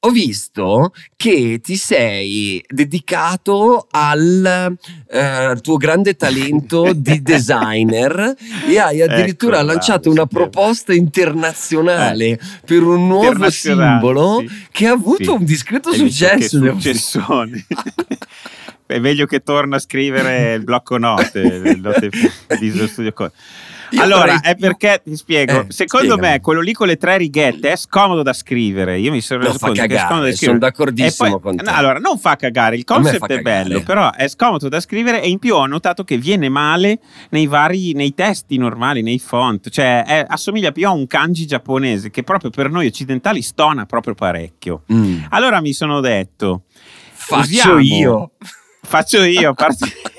ho visto che ti sei dedicato al eh, tuo grande talento di designer e hai addirittura ecco, lanciato una proposta internazionale eh, per un nuovo simbolo sì. che ha avuto sì. un discreto Hai successo. Successone. È meglio che torna a scrivere il blocco note, note di studio allora, vorrei... è perché ti spiego. Eh, Secondo spiegami. me, quello lì con le tre righette è scomodo da scrivere. Io mi sono reso conto cagare, che è scomodo da scrivere. Sono d'accordissimo poi, con te. No, allora, non fa cagare, il concept è bello, però è scomodo da scrivere e in più ho notato che viene male nei vari nei testi normali, nei font, cioè è, assomiglia più a un kanji giapponese che proprio per noi occidentali stona proprio parecchio. Mm. Allora mi sono detto Faccio usiamo, io. Faccio io, parte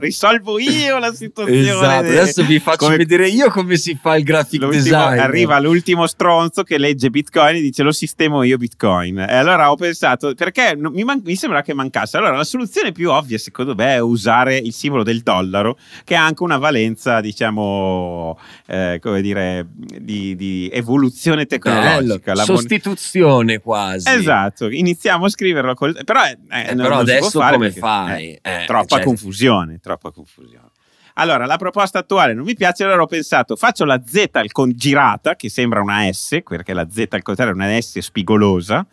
risolvo io la situazione. Esatto, adesso vi faccio come... vedere io come si fa il graphic l'ultimo, design. Arriva l'ultimo stronzo che legge Bitcoin e dice lo sistemo io Bitcoin. E allora ho pensato, perché mi, man- mi sembra che mancasse. Allora la soluzione più ovvia secondo me è usare il simbolo del dollaro che ha anche una valenza, diciamo, eh, come dire, di, di evoluzione tecnologica. Bello, sostituzione mon- quasi. Esatto, iniziamo a scriverlo col... Però, eh, eh, però adesso come perché, fai? Eh, troppa cioè... confusione confusione, troppa confusione. Allora, la proposta attuale non mi piace, allora ho pensato, faccio la Z al con girata, che sembra una S, perché la Z al contrario è una S spigolosa,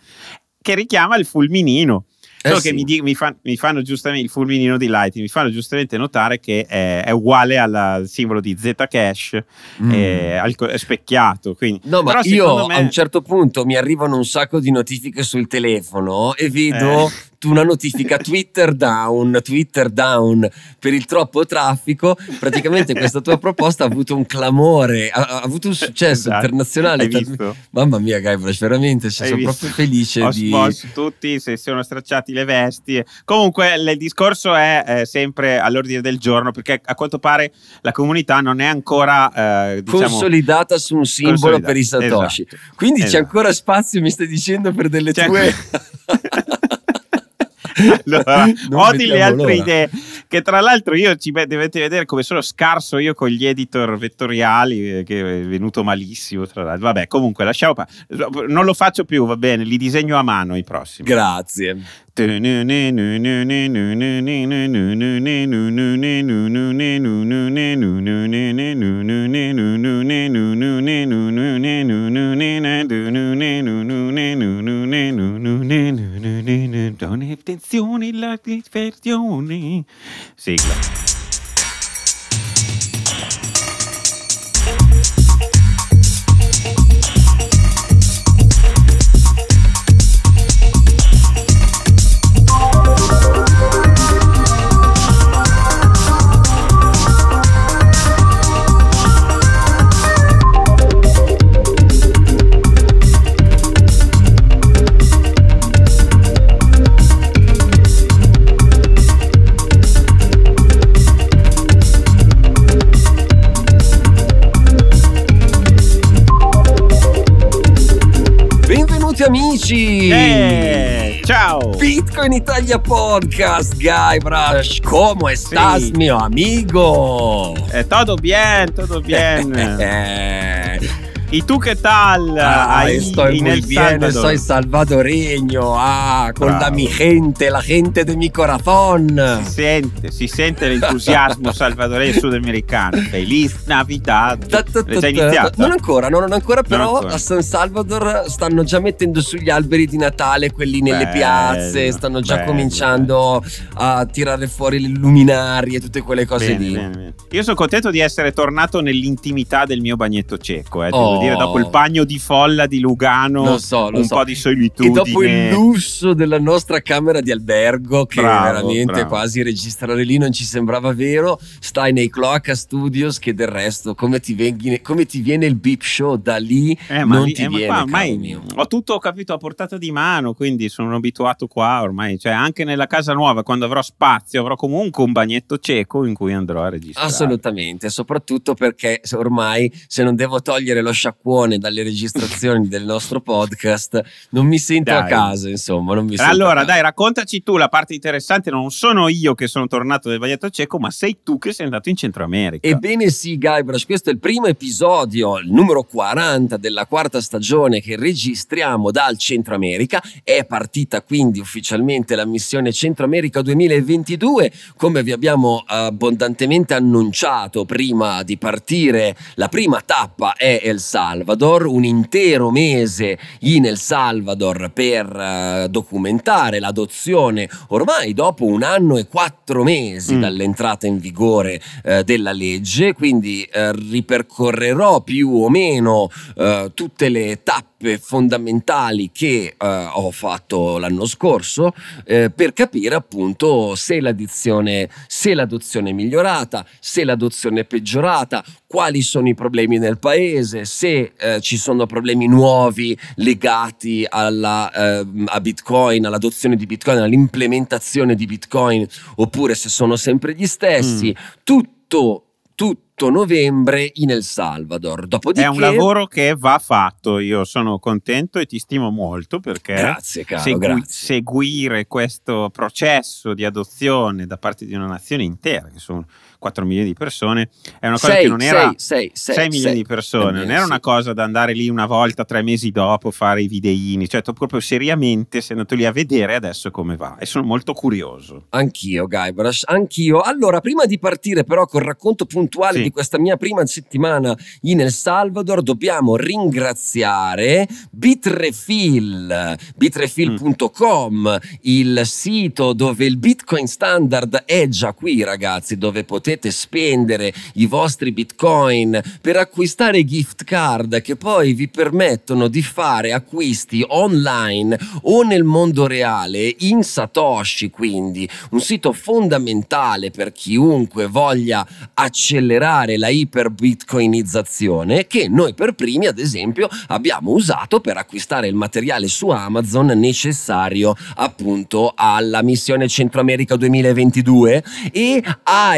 che richiama il fulminino. Eh Solo sì. che mi, mi, fan, mi, fanno giustamente il fulminino di Lighting, mi fanno giustamente notare che è, è uguale al simbolo di Zcash mm. eh, al, è specchiato. Quindi. No, Però ma io me... a un certo punto mi arrivano un sacco di notifiche sul telefono e vedo eh una notifica Twitter down, Twitter down per il troppo traffico, praticamente questa tua proposta ha avuto un clamore, ha, ha avuto un successo esatto. internazionale. Mamma mia Guybrush, veramente cioè, sono visto? proprio felice Ho di... tutti, se sono stracciati le vesti. Comunque il discorso è eh, sempre all'ordine del giorno perché a quanto pare la comunità non è ancora eh, diciamo, consolidata su un simbolo per i Satoshi. Esatto. Quindi esatto. c'è ancora spazio, mi stai dicendo, per delle cioè, tue... allora, odi le altre l'ora. idee, che tra l'altro io ci dovete vedere come sono scarso io con gli editor vettoriali, eh, che è venuto malissimo. Tra l'altro. Vabbè, comunque lasciamo, pa- non lo faccio più, va bene, li disegno a mano i prossimi. Grazie. Don't have den Juni, like Version. Segler. amici! Eh, ciao! Bitcoin Italia Podcast, Guybrush, ¿cómo estás, sí. mio amico? Eh, todo bien, todo bien. Eh, ¿Y tu che tal? Ah, ahí, estoy muy bien, Salvador. soy Salvadoregno, Ah, con Bravo. la mia gente, la gente del mio corazon. Si sente, si sente l'entusiasmo salvadoregno sudamericano. Feliz Navidad. Già iniziato? Non ancora, non ancora, però a San Salvador stanno già mettendo sugli alberi di Natale quelli nelle piazze, stanno già cominciando a tirare fuori le luminarie, tutte quelle cose lì. Io sono contento di essere tornato nell'intimità del mio bagnetto cieco. Eh, oh voglio dire, dopo il bagno di folla di Lugano, lo so, lo un so. po' di solitudine. E dopo il lusso della nostra camera di albergo, che bravo, veramente bravo. quasi registrare lì non ci sembrava vero, stai nei Cloaca Studios che del resto, come ti, venghi, come ti viene il beep show da lì, eh, non lì, ti eh, viene. Ma ormai ho tutto ho capito a portata di mano, quindi sono abituato qua ormai, cioè anche nella casa nuova quando avrò spazio avrò comunque un bagnetto cieco in cui andrò a registrare. Assolutamente, soprattutto perché ormai se non devo togliere lo show sciacquone dalle registrazioni del nostro podcast, non mi sento dai. a casa, insomma. Non mi allora, dai, raccontaci tu la parte interessante. Non sono io che sono tornato del Vagliato Cieco, ma sei tu che sei andato in Centro America. Ebbene sì, Guybrush, questo è il primo episodio, il numero 40 della quarta stagione che registriamo dal Centro America. È partita quindi ufficialmente la missione Centro America 2022, come vi abbiamo abbondantemente annunciato prima di partire. La prima tappa è El Salvador Salvador, un intero mese in El Salvador per eh, documentare l'adozione ormai dopo un anno e quattro mesi mm. dall'entrata in vigore eh, della legge, quindi eh, ripercorrerò più o meno eh, tutte le tappe fondamentali che eh, ho fatto l'anno scorso eh, per capire appunto se l'addizione se l'adozione è migliorata se l'adozione è peggiorata quali sono i problemi nel paese se se eh, ci sono problemi nuovi legati alla, eh, a Bitcoin, all'adozione di Bitcoin, all'implementazione di Bitcoin, oppure se sono sempre gli stessi. Mm. Tutto, tutto novembre in El Salvador. Dopodiché, è un lavoro che va fatto. Io sono contento e ti stimo molto perché grazie, caro, segui, grazie. seguire questo processo di adozione da parte di una nazione intera, che sono 4 milioni di persone, è una cosa sei, che non era sei, 6, milioni di persone, non era una cosa da andare lì una volta tre mesi dopo fare i videini, cioè proprio seriamente sei andato lì a vedere adesso come va e sono molto curioso. Anch'io Guybrush, anch'io. Allora, prima di partire però col racconto puntuale sì. di questa mia prima settimana in El Salvador, dobbiamo ringraziare Bitrefill, bitrefill.com, mm. il sito dove il Bitcoin standard è già qui ragazzi, dove potete potete spendere i vostri bitcoin per acquistare gift card che poi vi permettono di fare acquisti online o nel mondo reale in Satoshi, quindi un sito fondamentale per chiunque voglia accelerare la iperbitcoinizzazione che noi per primi, ad esempio, abbiamo usato per acquistare il materiale su Amazon necessario appunto alla missione Centro America 2022 e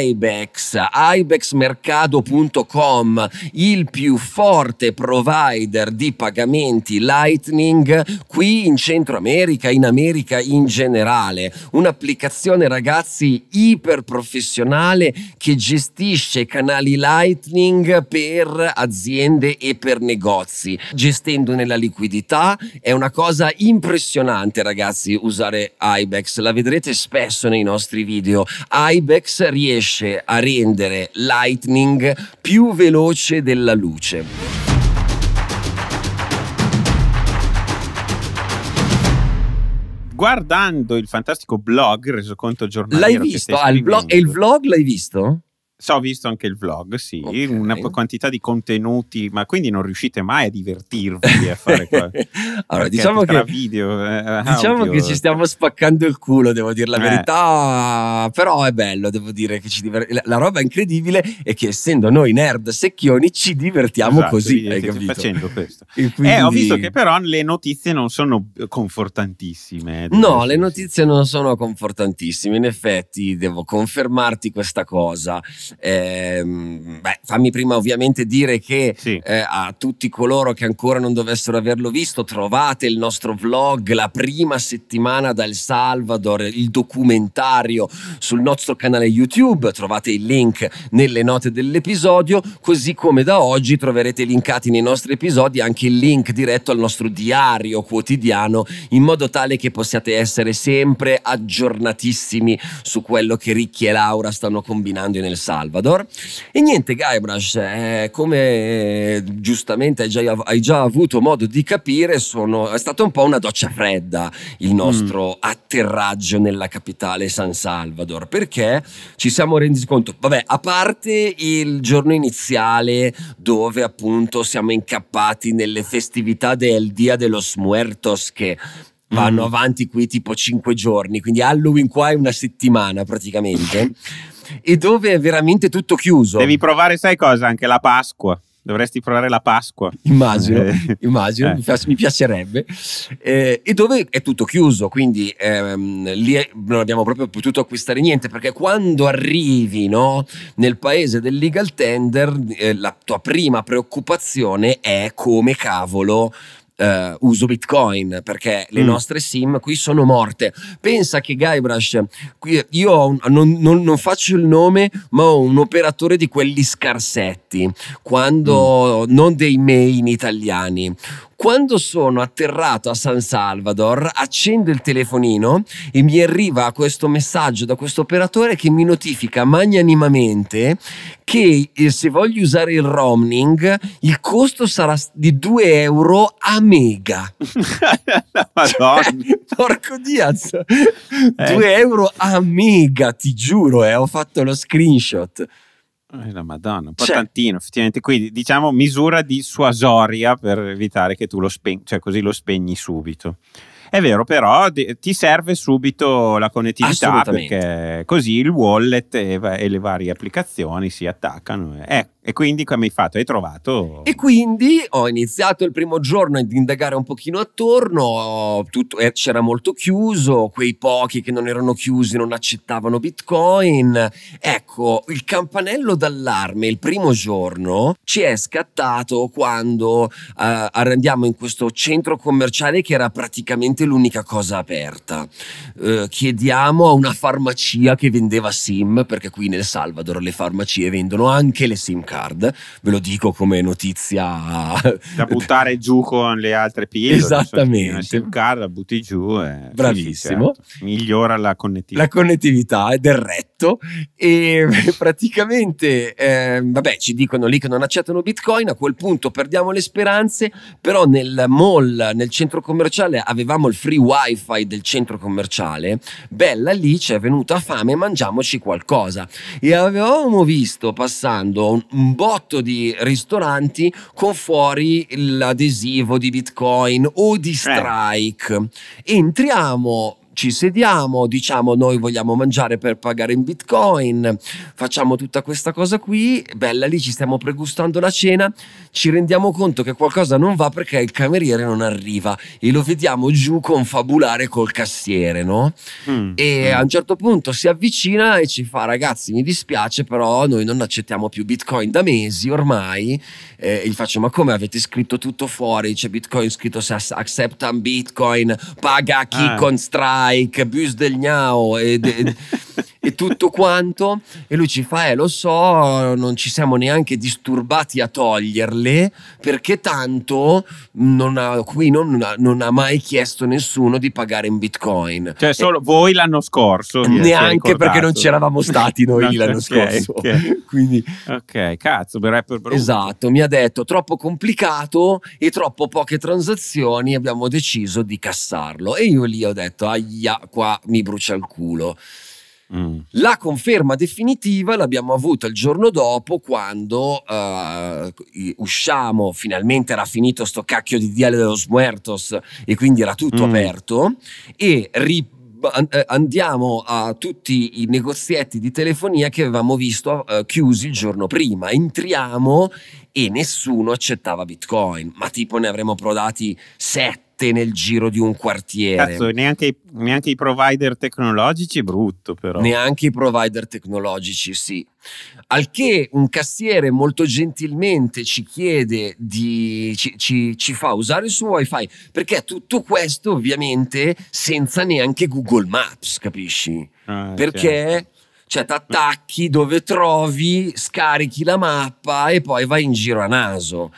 IBEX Ibex, ibexmercado.com, il più forte provider di pagamenti Lightning qui in Centro America, in America in generale. Un'applicazione ragazzi iper professionale che gestisce canali Lightning per aziende e per negozi, gestendone la liquidità. È una cosa impressionante ragazzi usare Ibex, la vedrete spesso nei nostri video. Ibex riesce a rendere Lightning più veloce della luce. guardando il fantastico blog, il resoconto giornaliero. L'hai visto? Ah, il blog, e il vlog l'hai visto? So, ho visto anche il vlog, sì, okay. una quantità di contenuti, ma quindi non riuscite mai a divertirvi a fare qua. allora, diciamo che, video, eh, eh diciamo che ci stiamo spaccando il culo, devo dire la eh. verità, però è bello, devo dire che ci diver- la, la roba incredibile è che essendo noi nerd secchioni ci divertiamo esatto, così, hai capito? facendo questo. Quindi... Eh, ho visto che però le notizie non sono confortantissime. Eh, no, le notizie non sono confortantissime, in effetti devo confermarti questa cosa. Eh, beh, fammi prima ovviamente dire che sì. eh, a tutti coloro che ancora non dovessero averlo visto, trovate il nostro vlog la prima settimana dal Salvador, il documentario sul nostro canale YouTube, trovate il link nelle note dell'episodio, così come da oggi troverete linkati nei nostri episodi anche il link diretto al nostro diario quotidiano in modo tale che possiate essere sempre aggiornatissimi su quello che Ricchi e Laura stanno combinando nel Salvador. Salvador. E niente, Guybrush, eh, come eh, giustamente hai già, hai già, avuto modo di capire, sono, è stata un po' una doccia fredda il nostro mm. atterraggio nella capitale San Salvador, perché ci siamo resi conto, vabbè, a parte il giorno iniziale dove appunto siamo incappati nelle festività del Dia de los Muertos che vanno mm. avanti qui tipo 5 giorni, quindi Halloween qua è una settimana praticamente. e dove è veramente tutto chiuso. Devi provare, sai cosa? Anche la Pasqua. Dovresti provare la Pasqua. Immagino, eh. immagino eh. Mi, piacerebbe. Eh, e dove è tutto chiuso, quindi ehm, lì è, non abbiamo proprio potuto acquistare niente, perché quando arrivi no, nel paese del legal tender, eh, la tua prima preoccupazione è come cavolo eh, uso Bitcoin perché le mm. nostre sim qui sono morte. Pensa che Guybrush, io un, non, non, non, faccio il nome, ma ho un operatore di quelli scarsetti, quando mm. non dei main italiani, quando sono atterrato a San Salvador, accendo il telefonino e mi arriva questo messaggio da questo operatore che mi notifica magnanimamente che eh, se voglio usare il roaming il costo sarà di 2 euro a mega. Madonna. Cioè, porco Diaz, eh. 2 euro a mega, ti giuro, eh, ho fatto lo screenshot. La Madonna, un po' cioè. tantino, effettivamente. Quindi diciamo misura di suasoria per evitare che tu lo spegni, cioè così lo spegni subito. È vero, però ti serve subito la connettività perché così il wallet e, le varie applicazioni si attaccano. Ecco e quindi come hai fatto? Hai trovato... E quindi ho iniziato il primo giorno ad indagare un pochino attorno, tutto, eh, c'era molto chiuso, quei pochi che non erano chiusi non accettavano bitcoin. Ecco, il campanello d'allarme il primo giorno ci è scattato quando eh, andiamo in questo centro commerciale che era praticamente l'unica cosa aperta. Eh, chiediamo a una farmacia che vendeva SIM, perché qui nel Salvador le farmacie vendono anche le SIM card card, ve lo dico come notizia da buttare giù con le altre pillole. Esattamente. Una card la butti giù e bravissimo. Sì, sì, certo. Migliora la connettività. La connettività e del retto fatto e praticamente eh, vabbè ci dicono lì che non accettano bitcoin a quel punto perdiamo le speranze però nel mall nel centro commerciale avevamo il free wifi del centro commerciale bella lì ci è venuta fame mangiamoci qualcosa e avevamo visto passando un, un botto di ristoranti con fuori l'adesivo di bitcoin o di eh. strike entriamo ci sediamo, diciamo noi vogliamo mangiare per pagare in bitcoin, facciamo tutta questa cosa qui, bella lì ci stiamo pregustando la cena, ci rendiamo conto che qualcosa non va perché il cameriere non arriva e lo vediamo giù confabulare col cassiere, no? Mm. E mm. a un certo punto si avvicina e ci fa ragazzi mi dispiace però noi non accettiamo più bitcoin da mesi ormai, e gli faccio ma come avete scritto tutto fuori, c'è bitcoin scritto acceptan bitcoin, paga chi ah. con strada like, Bus del Gnao e, e, e, tutto quanto. E lui ci fa, eh lo so, non ci siamo neanche disturbati a toglierle perché tanto non ha, qui non, non ha mai chiesto nessuno di pagare in bitcoin. Cioè solo e, voi l'anno scorso. Neanche perché non c'eravamo stati noi no, l'anno okay, scorso. Okay. Quindi, ok, cazzo, per rapper brutto. Esatto, mi ha detto troppo complicato e troppo poche transazioni abbiamo deciso di cassarlo. E io lì ho detto, ai ahia, qua mi brucia il culo. Mm. La conferma definitiva l'abbiamo avuta il giorno dopo quando uh, usciamo, finalmente era finito sto cacchio di Diale de los Muertos e quindi era tutto mm. aperto e ripeto eh, andiamo a tutti i negozietti di telefonia che avevamo visto uh, chiusi il giorno prima, entriamo e nessuno accettava Bitcoin, ma tipo ne avremmo prodati 7 sette nel giro di un quartiere. Cazzo, neanche, neanche i provider tecnologici, brutto però. Neanche i provider tecnologici, sì. Al che un cassiere molto gentilmente ci chiede di. ci, ci, ci fa usare il suo wifi, perché tutto questo ovviamente senza neanche Google Maps, capisci? Ah, certo. perché. Certo cioè ti attacchi dove trovi, scarichi la mappa e poi vai in giro a naso.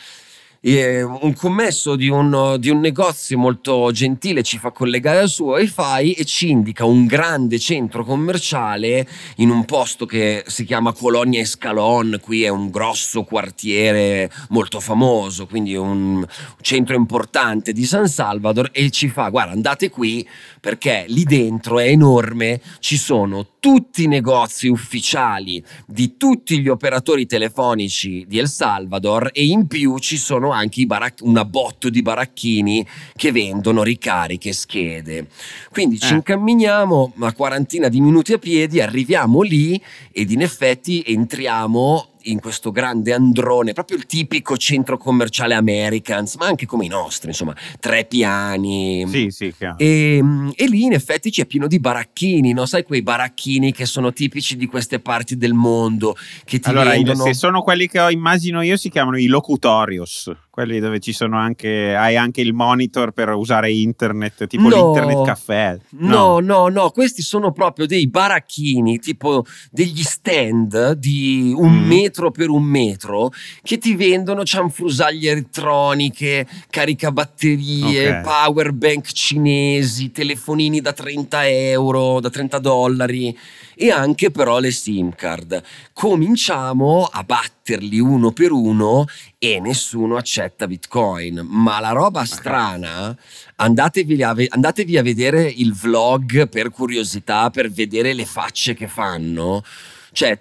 Eh, un commesso di un, di un, negozio molto gentile ci fa collegare al suo wifi e ci indica un grande centro commerciale in un posto che si chiama Colonia Escalon, qui è un grosso quartiere molto famoso, quindi un centro importante di San Salvador e ci fa guarda andate qui perché lì dentro è enorme, ci sono tutti i negozi ufficiali di tutti gli operatori telefonici di El Salvador e in più ci sono anche una botto di baracchini che vendono ricariche e schede. Quindi eh. ci incamminiamo una quarantina di minuti a piedi, arriviamo lì ed in effetti entriamo in questo grande androne, proprio il tipico centro commerciale Americans, ma anche come i nostri, insomma, tre piani. Sì, sì, chiaro. E, ehm, e lì in effetti c'è pieno di baracchini, no? Sai quei baracchini che sono tipici di queste parti del mondo che ti allora, vendono... se sono quelli che ho, immagino io si chiamano i locutorios, quelli dove ci sono anche hai anche il monitor per usare internet, tipo no, l'internet caffè. No. no, no, no, questi sono proprio dei baracchini, tipo degli stand di un mm. metro metro per un metro che ti vendono cianfrusaglie elettroniche, caricabatterie, okay. power bank cinesi, telefonini da 30 euro, da 30 dollari e anche però le SIM card. Cominciamo a batterli uno per uno e nessuno accetta Bitcoin. Ma la roba strana, andatevi a, andatevi a vedere il vlog per curiosità, per vedere le facce che fanno. Cioè,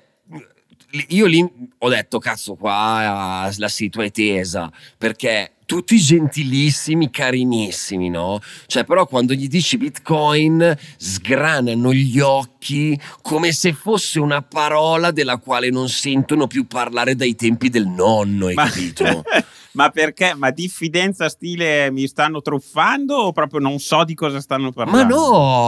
io lì ho detto, cazzo, qua la situa è tesa, perché tutti gentilissimi, carinissimi, no? Cioè, però quando gli dici Bitcoin, sgranano gli occhi come se fosse una parola della quale non sentono più parlare dai tempi del nonno, hai Ma... capito? Ma perché? Ma diffidenza stile mi stanno truffando o proprio non so di cosa stanno parlando? Ma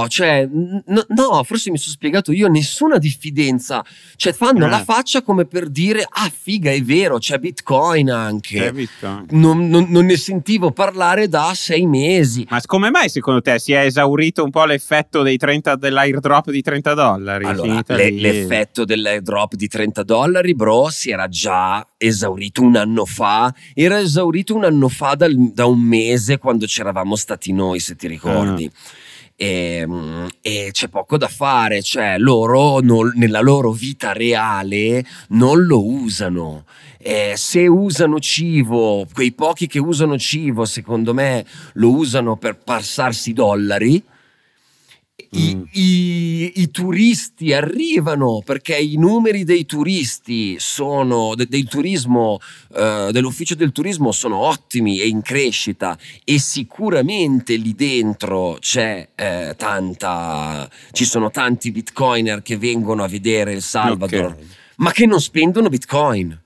no, cioè, no, no forse mi sono spiegato io, nessuna diffidenza. Cioè, fanno eh. la faccia come per dire, ah figa, è vero, c'è Bitcoin anche. C'è Bitcoin. Non, non, non ne sentivo parlare da sei mesi. Ma come mai secondo te si è esaurito un po' l'effetto dei 30, dell'airdrop di 30 dollari? Allora, le, l'effetto dell'airdrop di 30 dollari, bro, si era già esaurito un anno fa, era esaurito un anno fa dal, da un mese quando c'eravamo stati noi, se ti ricordi. Ah. E, ehm, e, c'è poco da fare, cioè loro non, nella loro vita reale non lo usano. Eh, se usano cibo, quei pochi che usano cibo, secondo me lo usano per passarsi dollari i, mm. i, i, turisti arrivano perché i numeri dei turisti sono de, del turismo eh, dell'ufficio del turismo sono ottimi e in crescita e sicuramente lì dentro c'è eh, tanta ci sono tanti bitcoiner che vengono a vedere il Salvador okay. ma che non spendono bitcoin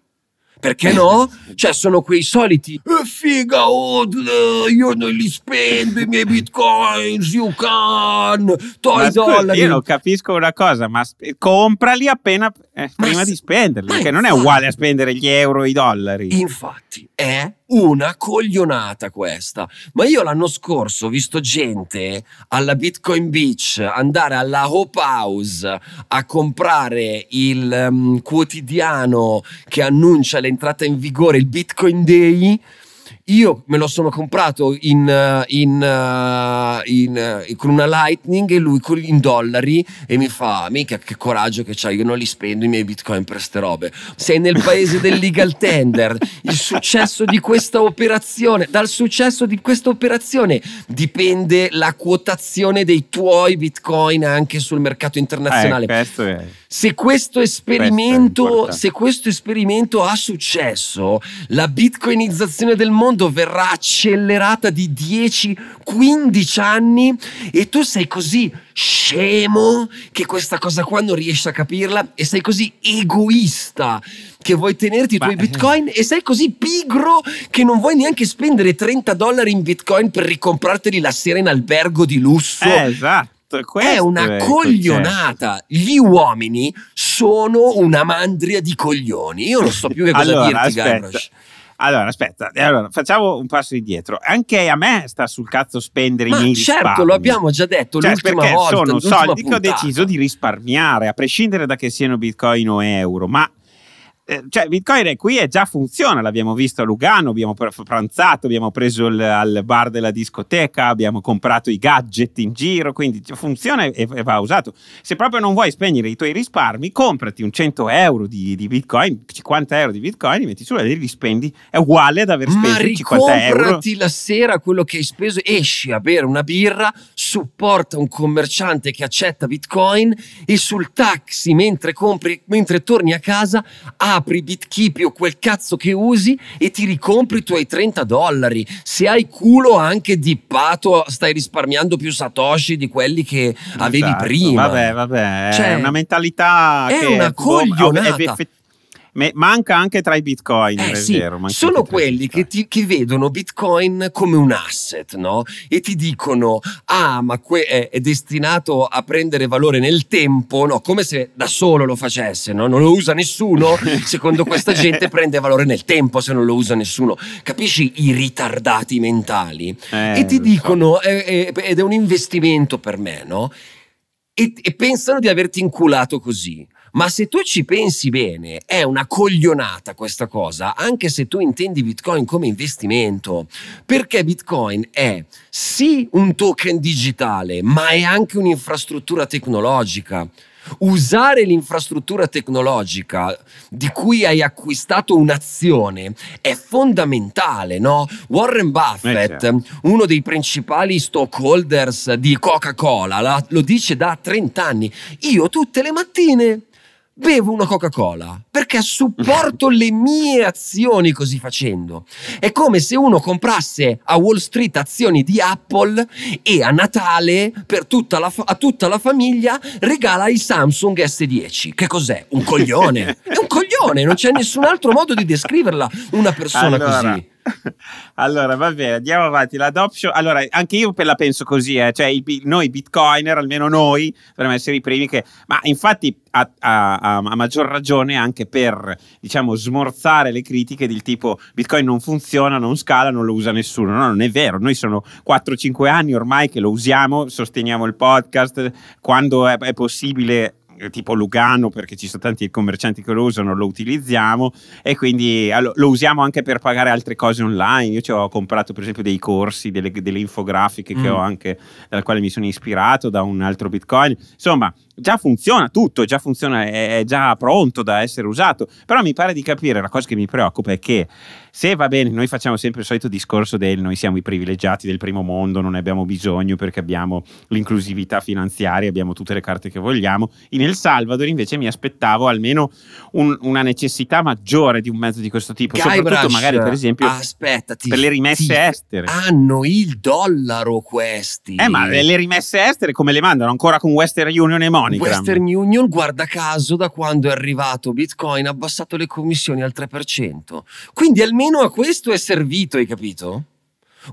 perché no? Cioè, sono quei soliti. Eh, figa, oh, io non li spendo i miei bitcoins, you can, toi dollari. Io non capisco una cosa, ma comprali appena eh, prima ma, di spenderli, perché non è uguale a spendere gli euro e i dollari. Infatti, è una coglionata questa. Ma io l'anno scorso ho visto gente alla Bitcoin Beach andare alla Hope House a comprare il um, quotidiano che annuncia l'entrata in vigore, il Bitcoin Day io me lo sono comprato in, eh, in, eh, in, eh, con una Lightning e lui in dollari e mi fa, mica che coraggio che c'hai, io non li spendo i miei bitcoin per queste robe. Sei nel paese del legal tender, il successo di questa operazione, dal successo di questa operazione dipende la quotazione dei tuoi bitcoin anche sul mercato internazionale. Eh, questo è... se, questo questo se questo esperimento ha successo, la bitcoinizzazione del mondo mondo verrà accelerata di 10-15 anni e tu sei così scemo che questa cosa qua non riesci a capirla e sei così egoista che vuoi tenerti i tuoi Beh. bitcoin e sei così pigro che non vuoi neanche spendere 30 dollari in bitcoin per ricomprarteli la sera in albergo di lusso. Eh, esatto. Questo è una è coglionata. Certo. Gli uomini sono una mandria di coglioni. Io non so più che cosa allora, dirti, aspetta. Gavroche. Allora, aspetta, eh, allora, facciamo un passo indietro. Anche a me sta sul cazzo spendere Ma i miei certo, risparmi. lo abbiamo già detto cioè, l'ultima volta. Sono soldi che ho deciso di risparmiare, a prescindere da che siano bitcoin o euro. Ma eh, cioè Bitcoin è qui e già funziona, l'abbiamo visto a Lugano, abbiamo pranzato, abbiamo preso il, al bar della discoteca, abbiamo comprato i gadget in giro, quindi funziona e, e, va usato. Se proprio non vuoi spegnere i tuoi risparmi, comprati un 100 euro di, di Bitcoin, 50 euro di Bitcoin, li metti su e li spendi, è uguale ad aver speso Ma 50 euro. Comprati la sera quello che hai speso, esci a bere una birra, supporta un commerciante che accetta Bitcoin e sul taxi mentre compri, mentre torni a casa, ha apri BitKeepy o quel cazzo che usi e ti ricompri i tuoi 30 dollari. Se hai culo anche di pato, stai risparmiando più satoshi di quelli che avevi esatto. prima. Vabbè, vabbè, cioè, è una mentalità è che una boh, coglionata. È, è, manca anche tra i bitcoin. Eh, sì, vero, sono quelli che, ti, che, vedono bitcoin come un asset no? e ti dicono: Ah, ma que- è destinato a prendere valore nel tempo, no? come se da solo lo facesse, no? non lo usa nessuno. Secondo questa gente prende valore nel tempo se non lo usa nessuno. Capisci i ritardati mentali? Eh, e ti dicono: so. eh, Ed è un investimento per me, no? E, e pensano di averti inculato così. Ma se tu ci pensi bene, è una coglionata questa cosa, anche se tu intendi Bitcoin come investimento, perché Bitcoin è sì un token digitale, ma è anche un'infrastruttura tecnologica. Usare l'infrastruttura tecnologica di cui hai acquistato un'azione è fondamentale, no? Warren Buffett, eh, certo. uno dei principali stockholders di Coca-Cola, lo dice da 30 anni. Io tutte le mattine bevo una Coca-Cola perché supporto le mie azioni così facendo. È come se uno comprasse a Wall Street azioni di Apple e a Natale per tutta la, a tutta la famiglia regala il Samsung S10. Che cos'è? Un coglione. È un coglione, non c'è nessun altro modo di descriverla una persona allora. così. allora, va bene, andiamo avanti. L'adoption, allora, anche io la penso così, eh. cioè il, noi bitcoiner, almeno noi, dovremmo essere i primi che... Ma infatti a, a, a, maggior ragione anche per, diciamo, smorzare le critiche del tipo bitcoin non funziona, non scala, non lo usa nessuno. No, non è vero, noi sono 4-5 anni ormai che lo usiamo, sosteniamo il podcast, quando è, è possibile eh, tipo Lugano perché ci sono tanti commercianti che lo usano, lo utilizziamo e quindi lo usiamo anche per pagare altre cose online. Io ci ho comprato per esempio dei corsi, delle, delle infografiche mm. che ho anche, dal quale mi sono ispirato da un altro Bitcoin. Insomma, già funziona tutto, già funziona, è già pronto da essere usato. Però mi pare di capire, la cosa che mi preoccupa è che se va bene, noi facciamo sempre il solito discorso del noi siamo i privilegiati del primo mondo, non ne abbiamo bisogno perché abbiamo l'inclusività finanziaria, abbiamo tutte le carte che vogliamo. In El Salvador invece mi aspettavo almeno un, una necessità maggiore di un mezzo di questo tipo, Guy soprattutto Brush, magari per esempio aspettati, per le rimesse estere. Hanno il dollaro questi. Eh ma le rimesse estere come le mandano? Ancora con Western Union e Mo? Moneygram. Western Union, guarda caso, da quando è arrivato Bitcoin ha abbassato le commissioni al 3%. Quindi almeno a questo è servito, hai capito?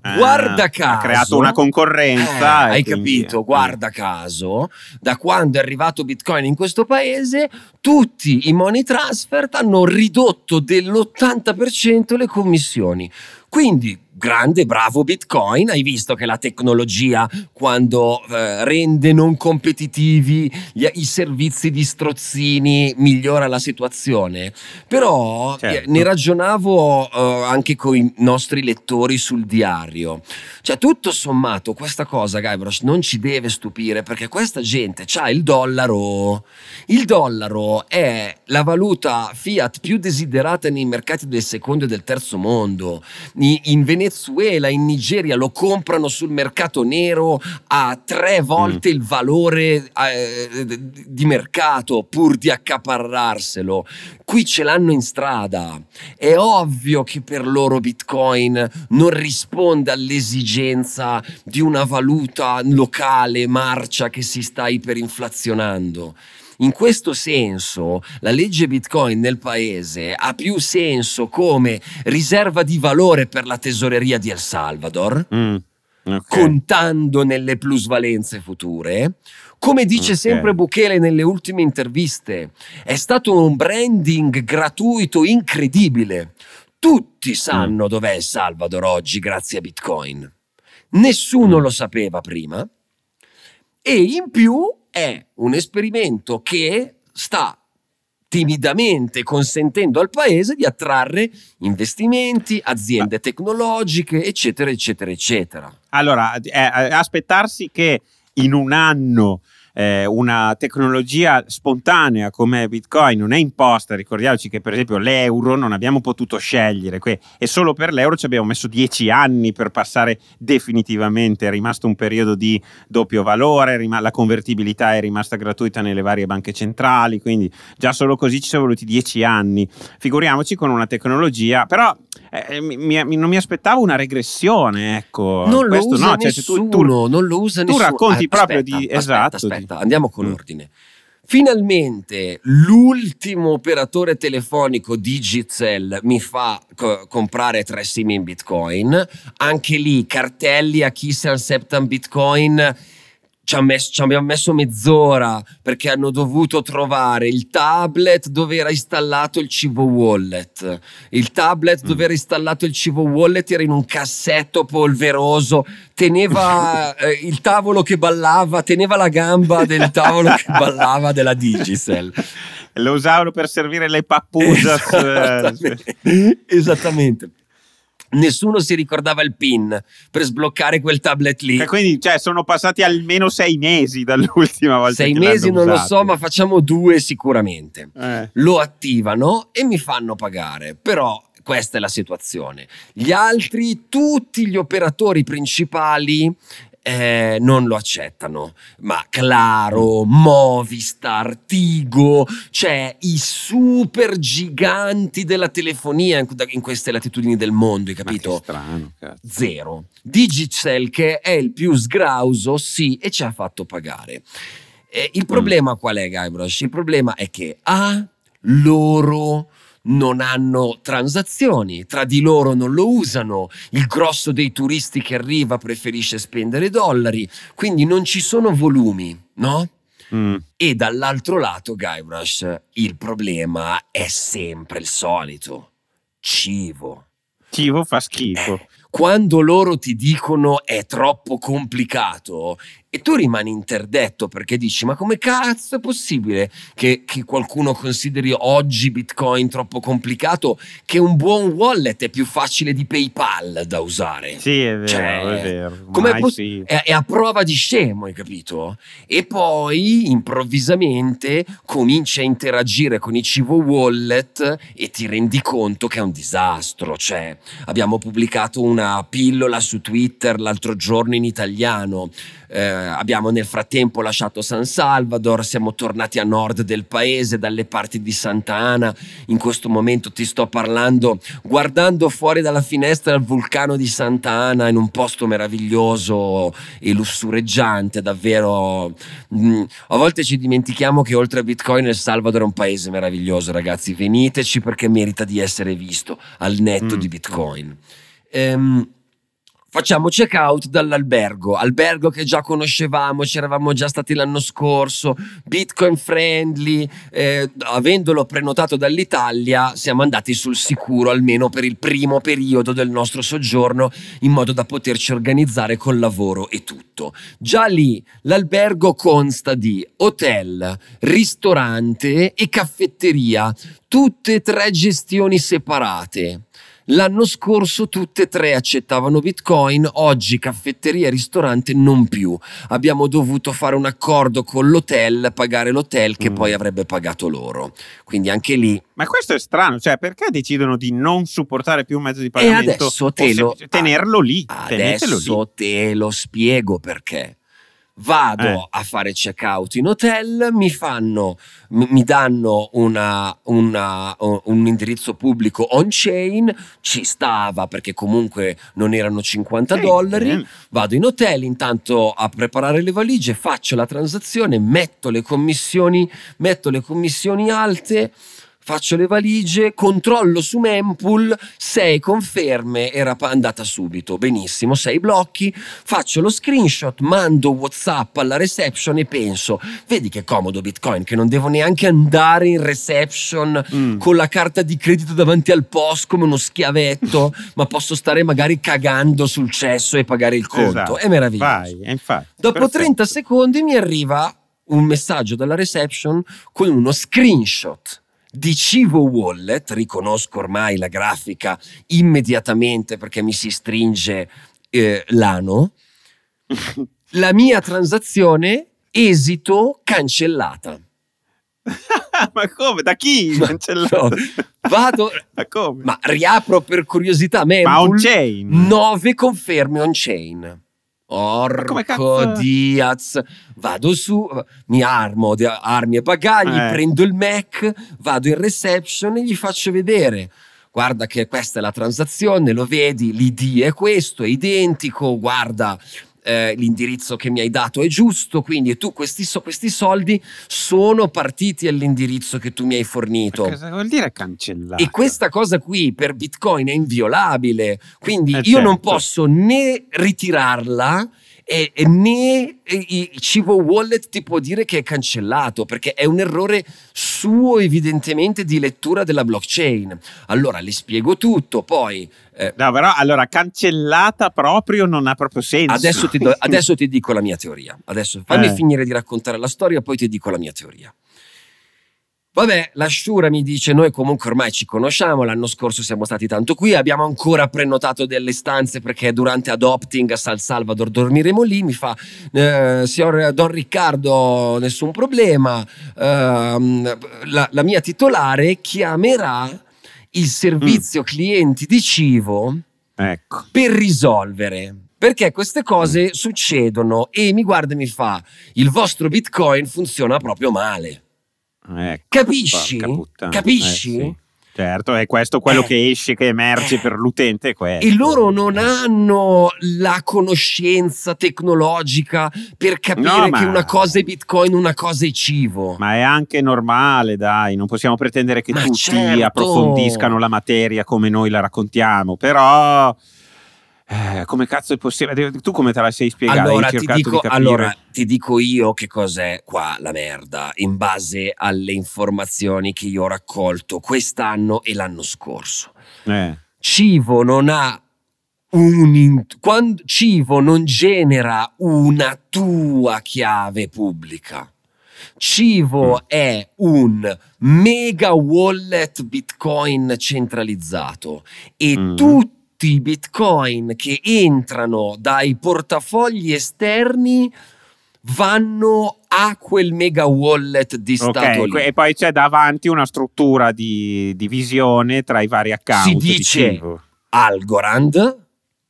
Eh, guarda ah, caso ha creato una concorrenza eh, hai quindi, capito eh. guarda caso da quando è arrivato bitcoin in questo paese tutti i money transfer hanno ridotto dell'80% le commissioni quindi grande, bravo Bitcoin, hai visto che la tecnologia quando eh, rende non competitivi gli, i servizi di strozzini migliora la situazione. Però eh, certo. ne ragionavo eh, anche con i nostri lettori sul diario. Cioè tutto sommato questa cosa Guybrush non ci deve stupire perché questa gente ha il dollaro. Il dollaro è la valuta fiat più desiderata nei mercati del secondo e del terzo mondo. In Venezia Venezuela, in Nigeria lo comprano sul mercato nero a tre mm. volte mm. il valore eh, di mercato pur di accaparrarselo. Qui ce l'hanno in strada. È ovvio che per loro Bitcoin non risponde all'esigenza di una valuta locale, marcia che si sta iperinflazionando. In questo senso la legge Bitcoin nel paese ha più senso come riserva di valore per la tesoreria di El Salvador. Mm. Okay. contando nelle plusvalenze future. Come dice okay. sempre Buchele nelle ultime interviste, è stato un branding gratuito incredibile. Tutti sanno mm. dov'è El Salvador oggi grazie a Bitcoin. Nessuno mm. lo sapeva prima. E in più è un esperimento che sta timidamente consentendo al paese di attrarre investimenti, aziende tecnologiche, eccetera, eccetera, eccetera. Allora, eh, eh aspettarsi che in un anno eh, una tecnologia spontanea come Bitcoin non è imposta, ricordiamoci che per esempio l'euro non abbiamo potuto scegliere e solo per l'euro ci abbiamo messo 10 anni per passare definitivamente, è rimasto un periodo di doppio valore, la convertibilità è rimasta gratuita nelle varie banche centrali, quindi già solo così ci sono voluti 10 anni, figuriamoci con una tecnologia, però eh, mi, mi, non mi aspettavo una regressione, ecco. Non lo Questo, usa no, nessuno, cioè, tu, tu, non lo usa tu nessuno. Tu racconti ah, proprio di... Aspetta, esatto. Aspetta aspetta, andiamo con mm. ordine. Finalmente l'ultimo operatore telefonico Digicel mi fa co comprare tre sim in Bitcoin. Anche lì cartelli a chi si Septam Bitcoin ci, messo, ci, abbiamo messo mezz'ora perché hanno dovuto trovare il tablet dove era installato il cibo wallet. Il tablet mm. dove era mm. installato il cibo wallet era in un cassetto polveroso, teneva eh, il tavolo che ballava, teneva la gamba del tavolo che ballava della Digicel. Lo usavano per servire le pappuzze. Eh, Esattamente. Esattamente. Nessuno si ricordava il PIN per sbloccare quel tablet lì. E quindi cioè, sono passati almeno sei mesi dall'ultima volta. Sei mesi non usato. lo so, ma facciamo due sicuramente. Eh. Lo attivano e mi fanno pagare. Però questa è la situazione. Gli altri, tutti gli operatori principali eh, non lo accettano. Ma Claro, Movistar, Tigo, cioè i super giganti della telefonia in, queste latitudini del mondo, hai capito? strano, cazzo. Zero. Digicel che è il più sgrauso, sì, e ci ha fatto pagare. Eh, il mm. problema mm. qual è, Guybrush? Il problema è che A, loro non hanno transazioni, tra di loro non lo usano, il grosso dei turisti che arriva preferisce spendere dollari, quindi non ci sono volumi, no? Mm. E dall'altro lato, Guybrush, il problema è sempre il solito, cibo. Cibo fa schifo. Eh, quando loro ti dicono è troppo complicato, e tu rimani interdetto perché dici ma come cazzo è possibile che, che, qualcuno consideri oggi bitcoin troppo complicato che un buon wallet è più facile di paypal da usare sì è vero cioè, è vero sì. è, è, a prova di scemo hai capito e poi improvvisamente cominci a interagire con i cibo wallet e ti rendi conto che è un disastro cioè abbiamo pubblicato una pillola su twitter l'altro giorno in italiano eh, abbiamo nel frattempo lasciato San Salvador, siamo tornati a nord del paese, dalle parti di Santa Ana. In questo momento ti sto parlando guardando fuori dalla finestra il vulcano di Santa Ana in un posto meraviglioso e lussureggiante, davvero. Mm, a volte ci dimentichiamo che oltre a Bitcoin il Salvador è un paese meraviglioso, ragazzi. Veniteci perché merita di essere visto al netto mm. di Bitcoin. Ehm, Facciamo check out dall'albergo, albergo che già conoscevamo, ci eravamo già stati l'anno scorso, Bitcoin friendly, eh, avendolo prenotato dall'Italia siamo andati sul sicuro almeno per il primo periodo del nostro soggiorno in modo da poterci organizzare col lavoro e tutto. Già lì l'albergo consta di hotel, ristorante e caffetteria, tutte e tre gestioni separate. L'anno scorso tutte e tre accettavano Bitcoin, oggi caffetteria e ristorante non più. Abbiamo dovuto fare un accordo con l'hotel, pagare l'hotel che mm. poi avrebbe pagato loro. Quindi anche lì. Ma questo è strano, cioè perché decidono di non supportare più un mezzo di pagamento? E adesso te lo, tenerlo lì. Adesso lì. te lo spiego perché vado eh. a fare check out in hotel, mi fanno, mi danno una, una, un indirizzo pubblico on chain, ci stava perché comunque non erano 50 eh, dollari, vado in hotel intanto a preparare le valigie, faccio la transazione, metto le commissioni, metto le commissioni alte faccio le valigie, controllo su Mempool, sei conferme, era andata subito, benissimo, sei blocchi, faccio lo screenshot, mando Whatsapp alla reception e penso, vedi che comodo Bitcoin, che non devo neanche andare in reception mm. con la carta di credito davanti al post come uno schiavetto, ma posso stare magari cagando sul cesso e pagare il conto, esatto. è meraviglioso. Vai, infatti, Dopo perfetto. 30 secondi mi arriva un messaggio dalla reception con uno screenshot di Civo Wallet, riconosco ormai la grafica immediatamente perché mi si stringe eh, l'ano, la mia transazione esito cancellata. ma come? Da chi? Cancellato? No, vado, ma, come? ma riapro per curiosità. ma on-chain? 9 conferme on-chain. Porco Diaz, vado su, mi armo di armi e bagagli, eh. prendo il Mac, vado in reception e gli faccio vedere. Guarda che questa è la transazione, lo vedi, l'ID è questo, è identico, guarda, eh, l'indirizzo che mi hai dato è giusto, quindi tu questi, questi soldi sono partiti all'indirizzo che tu mi hai fornito. Ma cosa vuol dire cancellare? E questa cosa qui per Bitcoin è inviolabile, quindi eh io certo. non posso né ritirarla e, e né il cibo wallet ti può dire che è cancellato perché è un errore suo evidentemente di lettura della blockchain. Allora le spiego tutto, poi... Eh, no, però allora cancellata proprio non ha proprio senso. Adesso ti, do, adesso ti dico la mia teoria. Adesso fammi eh. finire di raccontare la storia, poi ti dico la mia teoria. Vabbè, l'asciura mi dice, noi comunque ormai ci conosciamo, l'anno scorso siamo stati tanto qui, abbiamo ancora prenotato delle stanze perché durante Adopting a San Salvador dormiremo lì, mi fa, eh, signor Don Riccardo, nessun problema, eh, la, la, mia titolare chiamerà il servizio mm. clienti di Civo ecco. per risolvere perché queste cose mm. succedono e mi guarda e mi fa il vostro bitcoin funziona proprio male eh, eh, Capisci? Capisci? Eh, sì. Certo, è questo quello eh, che esce, che emerge eh. per l'utente. E loro non eh. hanno la conoscenza tecnologica per capire no, che una cosa è bitcoin, una cosa è cibo. Ma è anche normale, dai, non possiamo pretendere che ma tutti certo. approfondiscano la materia come noi la raccontiamo, però eh, come cazzo è possibile? Tu come te la sei spiegata? Allora ti, dico, di allora, ti dico io che cos'è qua la merda, in base alle informazioni che io ho raccolto quest'anno e l'anno scorso. Eh. Civo non ha un quando Civo non genera una tua chiave pubblica. Civo mm. è un mega wallet Bitcoin centralizzato e mm. tutti tutti i bitcoin che entrano dai portafogli esterni vanno a quel mega wallet di okay, Stato lì. E poi c'è davanti una struttura di divisione tra i vari account. Si dice dicevo. Algorand,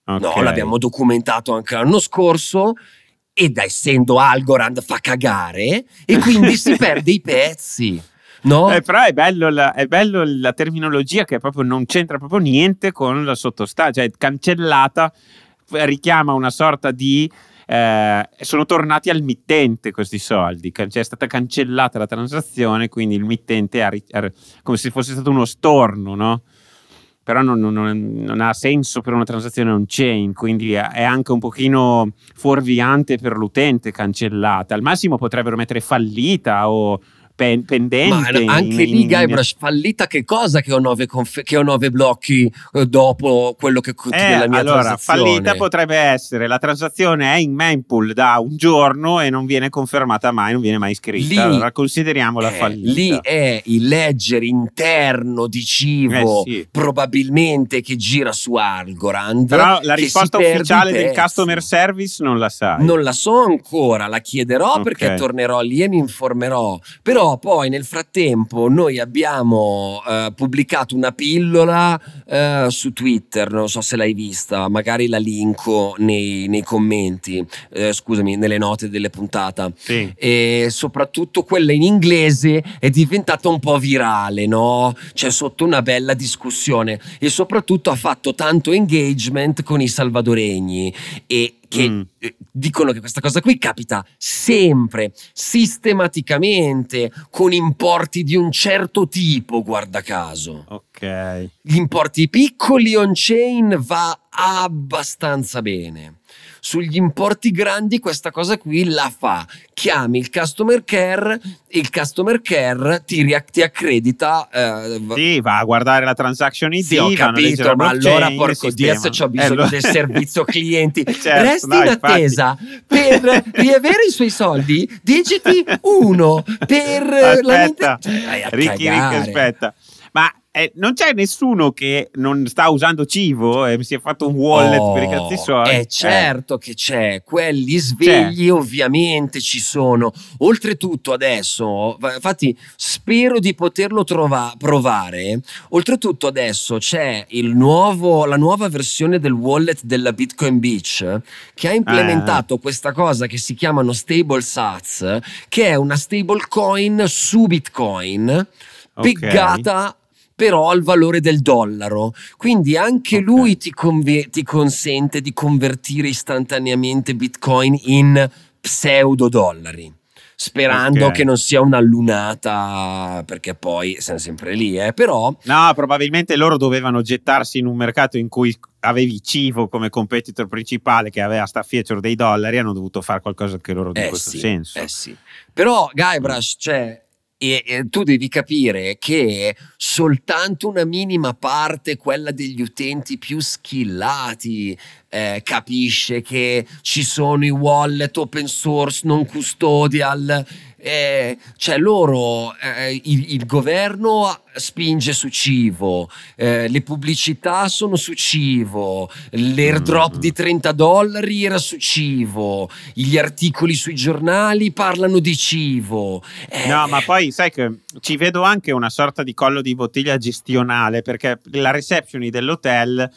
okay. no, l'abbiamo documentato anche l'anno scorso, ed essendo Algorand fa cagare e quindi si perde i pezzi. No? Eh, però è bello, la, è bello, la, terminologia che proprio non c'entra proprio niente con la sottostante, cioè cancellata eh, richiama una sorta di... Eh, sono tornati al mittente questi soldi, cioè è stata cancellata la transazione, quindi il mittente ha, ha, come se fosse stato uno storno, no? però non, non, non, ha senso per una transazione on-chain, quindi è anche un pochino fuorviante per l'utente cancellata. Al massimo potrebbero mettere fallita o pen, pendente. Ma anche in, lì Guybrush, fallita che cosa che ho nove, conf- che ho nove blocchi eh, dopo quello che costa eh, della mia allora, transazione? fallita potrebbe essere, la transazione è in mempool da un giorno e non viene confermata mai, non viene mai scritta. Lì allora consideriamola è, eh, fallita. Lì è il ledger interno di Civo, eh sì. probabilmente che gira su Algorand. Però la risposta ufficiale del customer service non la sai. Non la so ancora, la chiederò okay. perché tornerò lì e mi informerò. Però poi nel frattempo noi abbiamo eh, pubblicato una pillola eh, su Twitter, non so se l'hai vista, magari la linko nei, nei commenti, eh, scusami, nelle note delle puntate. Sì. E soprattutto quella in inglese è diventata un po' virale, no? C'è sotto una bella discussione e soprattutto ha fatto tanto engagement con i salvadoregni e che mm. Eh, dicono che questa cosa qui capita sempre, sistematicamente, con importi di un certo tipo, guarda caso. Ok. Gli importi piccoli on-chain va abbastanza bene sugli importi grandi questa cosa qui la fa. Chiami il customer care, il customer care ti, ti accredita. Eh, sì, va a guardare la transaction ID. Sì, ho capito, ma allora porco Dio se ho bisogno del servizio clienti. certo, Resti no, in attesa infatti. per riavere i suoi soldi, digiti uno per aspetta, la... mente. Ricky, cioè, Ricky, aspetta. Ma eh, non c'è nessuno che non sta usando cibo e eh, si è fatto un wallet oh, per i oh, cazzi suoi? Eh, eh, certo che c'è, quelli svegli ovviamente ci sono. Oltretutto adesso, infatti spero di poterlo provare, oltretutto adesso c'è nuovo, la nuova versione del wallet della Bitcoin Beach che ha implementato ah. questa cosa che si chiamano stable sats, che è una stable coin su Bitcoin piggata però al valore del dollaro. Quindi anche okay. lui ti, ti consente di convertire istantaneamente Bitcoin in pseudo dollari sperando okay. che non sia una lunata, perché poi siamo sempre lì, eh? però... No, probabilmente loro dovevano gettarsi in un mercato in cui avevi Civo come competitor principale che aveva sta feature dei dollari, hanno dovuto fare qualcosa che loro eh in questo sì, senso. Eh sì. Però Guybrush, cioè, e, e, tu devi capire che soltanto una minima parte, quella degli utenti più schillati, eh, capisce che ci sono i wallet open source non custodial eh, cioè loro, eh, il, il, governo spinge su cibo, eh, le pubblicità sono su cibo, l'airdrop mm-hmm. mm. di 30 dollari era su cibo, gli articoli sui giornali parlano di cibo. Eh, no, ma eh. poi sai che ci vedo anche una sorta di collo di bottiglia gestionale perché la reception dell'hotel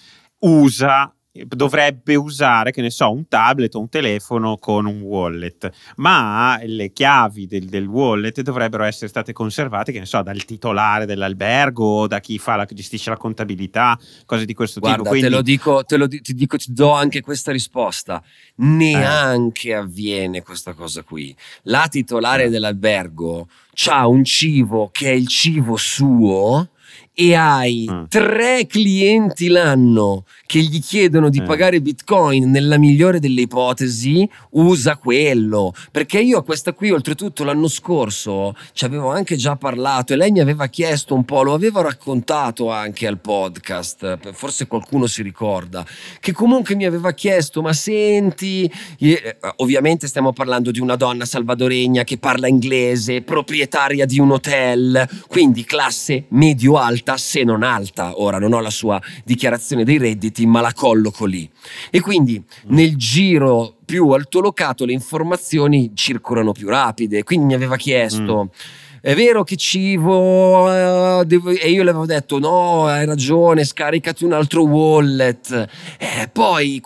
usa dovrebbe usare, che ne so, un tablet o un telefono con un wallet, ma le chiavi del, del, wallet dovrebbero essere state conservate, che ne so, dal titolare dell'albergo o da chi la, gestisce la contabilità, cose di questo Guarda, tipo. Quindi... Te lo dico, te lo ti dico, ti do anche questa risposta. Neanche eh. avviene questa cosa qui. La titolare eh. dell'albergo ha un cibo che è il cibo suo e hai mm. tre clienti l'anno che gli chiedono di mm. pagare bitcoin nella migliore delle ipotesi usa quello perché io a questa qui oltretutto l'anno scorso ci avevo anche già parlato e lei mi aveva chiesto un po' lo aveva raccontato anche al podcast forse qualcuno si ricorda che comunque mi aveva chiesto ma senti eh, ovviamente stiamo parlando di una donna salvadoregna che parla inglese proprietaria di un hotel quindi classe medio alta alta se non alta, ora non ho la sua dichiarazione dei redditi ma la colloco lì. E quindi nel giro più altolocato le informazioni circolano più rapide, quindi mi aveva chiesto... Mm è vero che cibo eh, e io le avevo detto no hai ragione scaricati un altro wallet eh, poi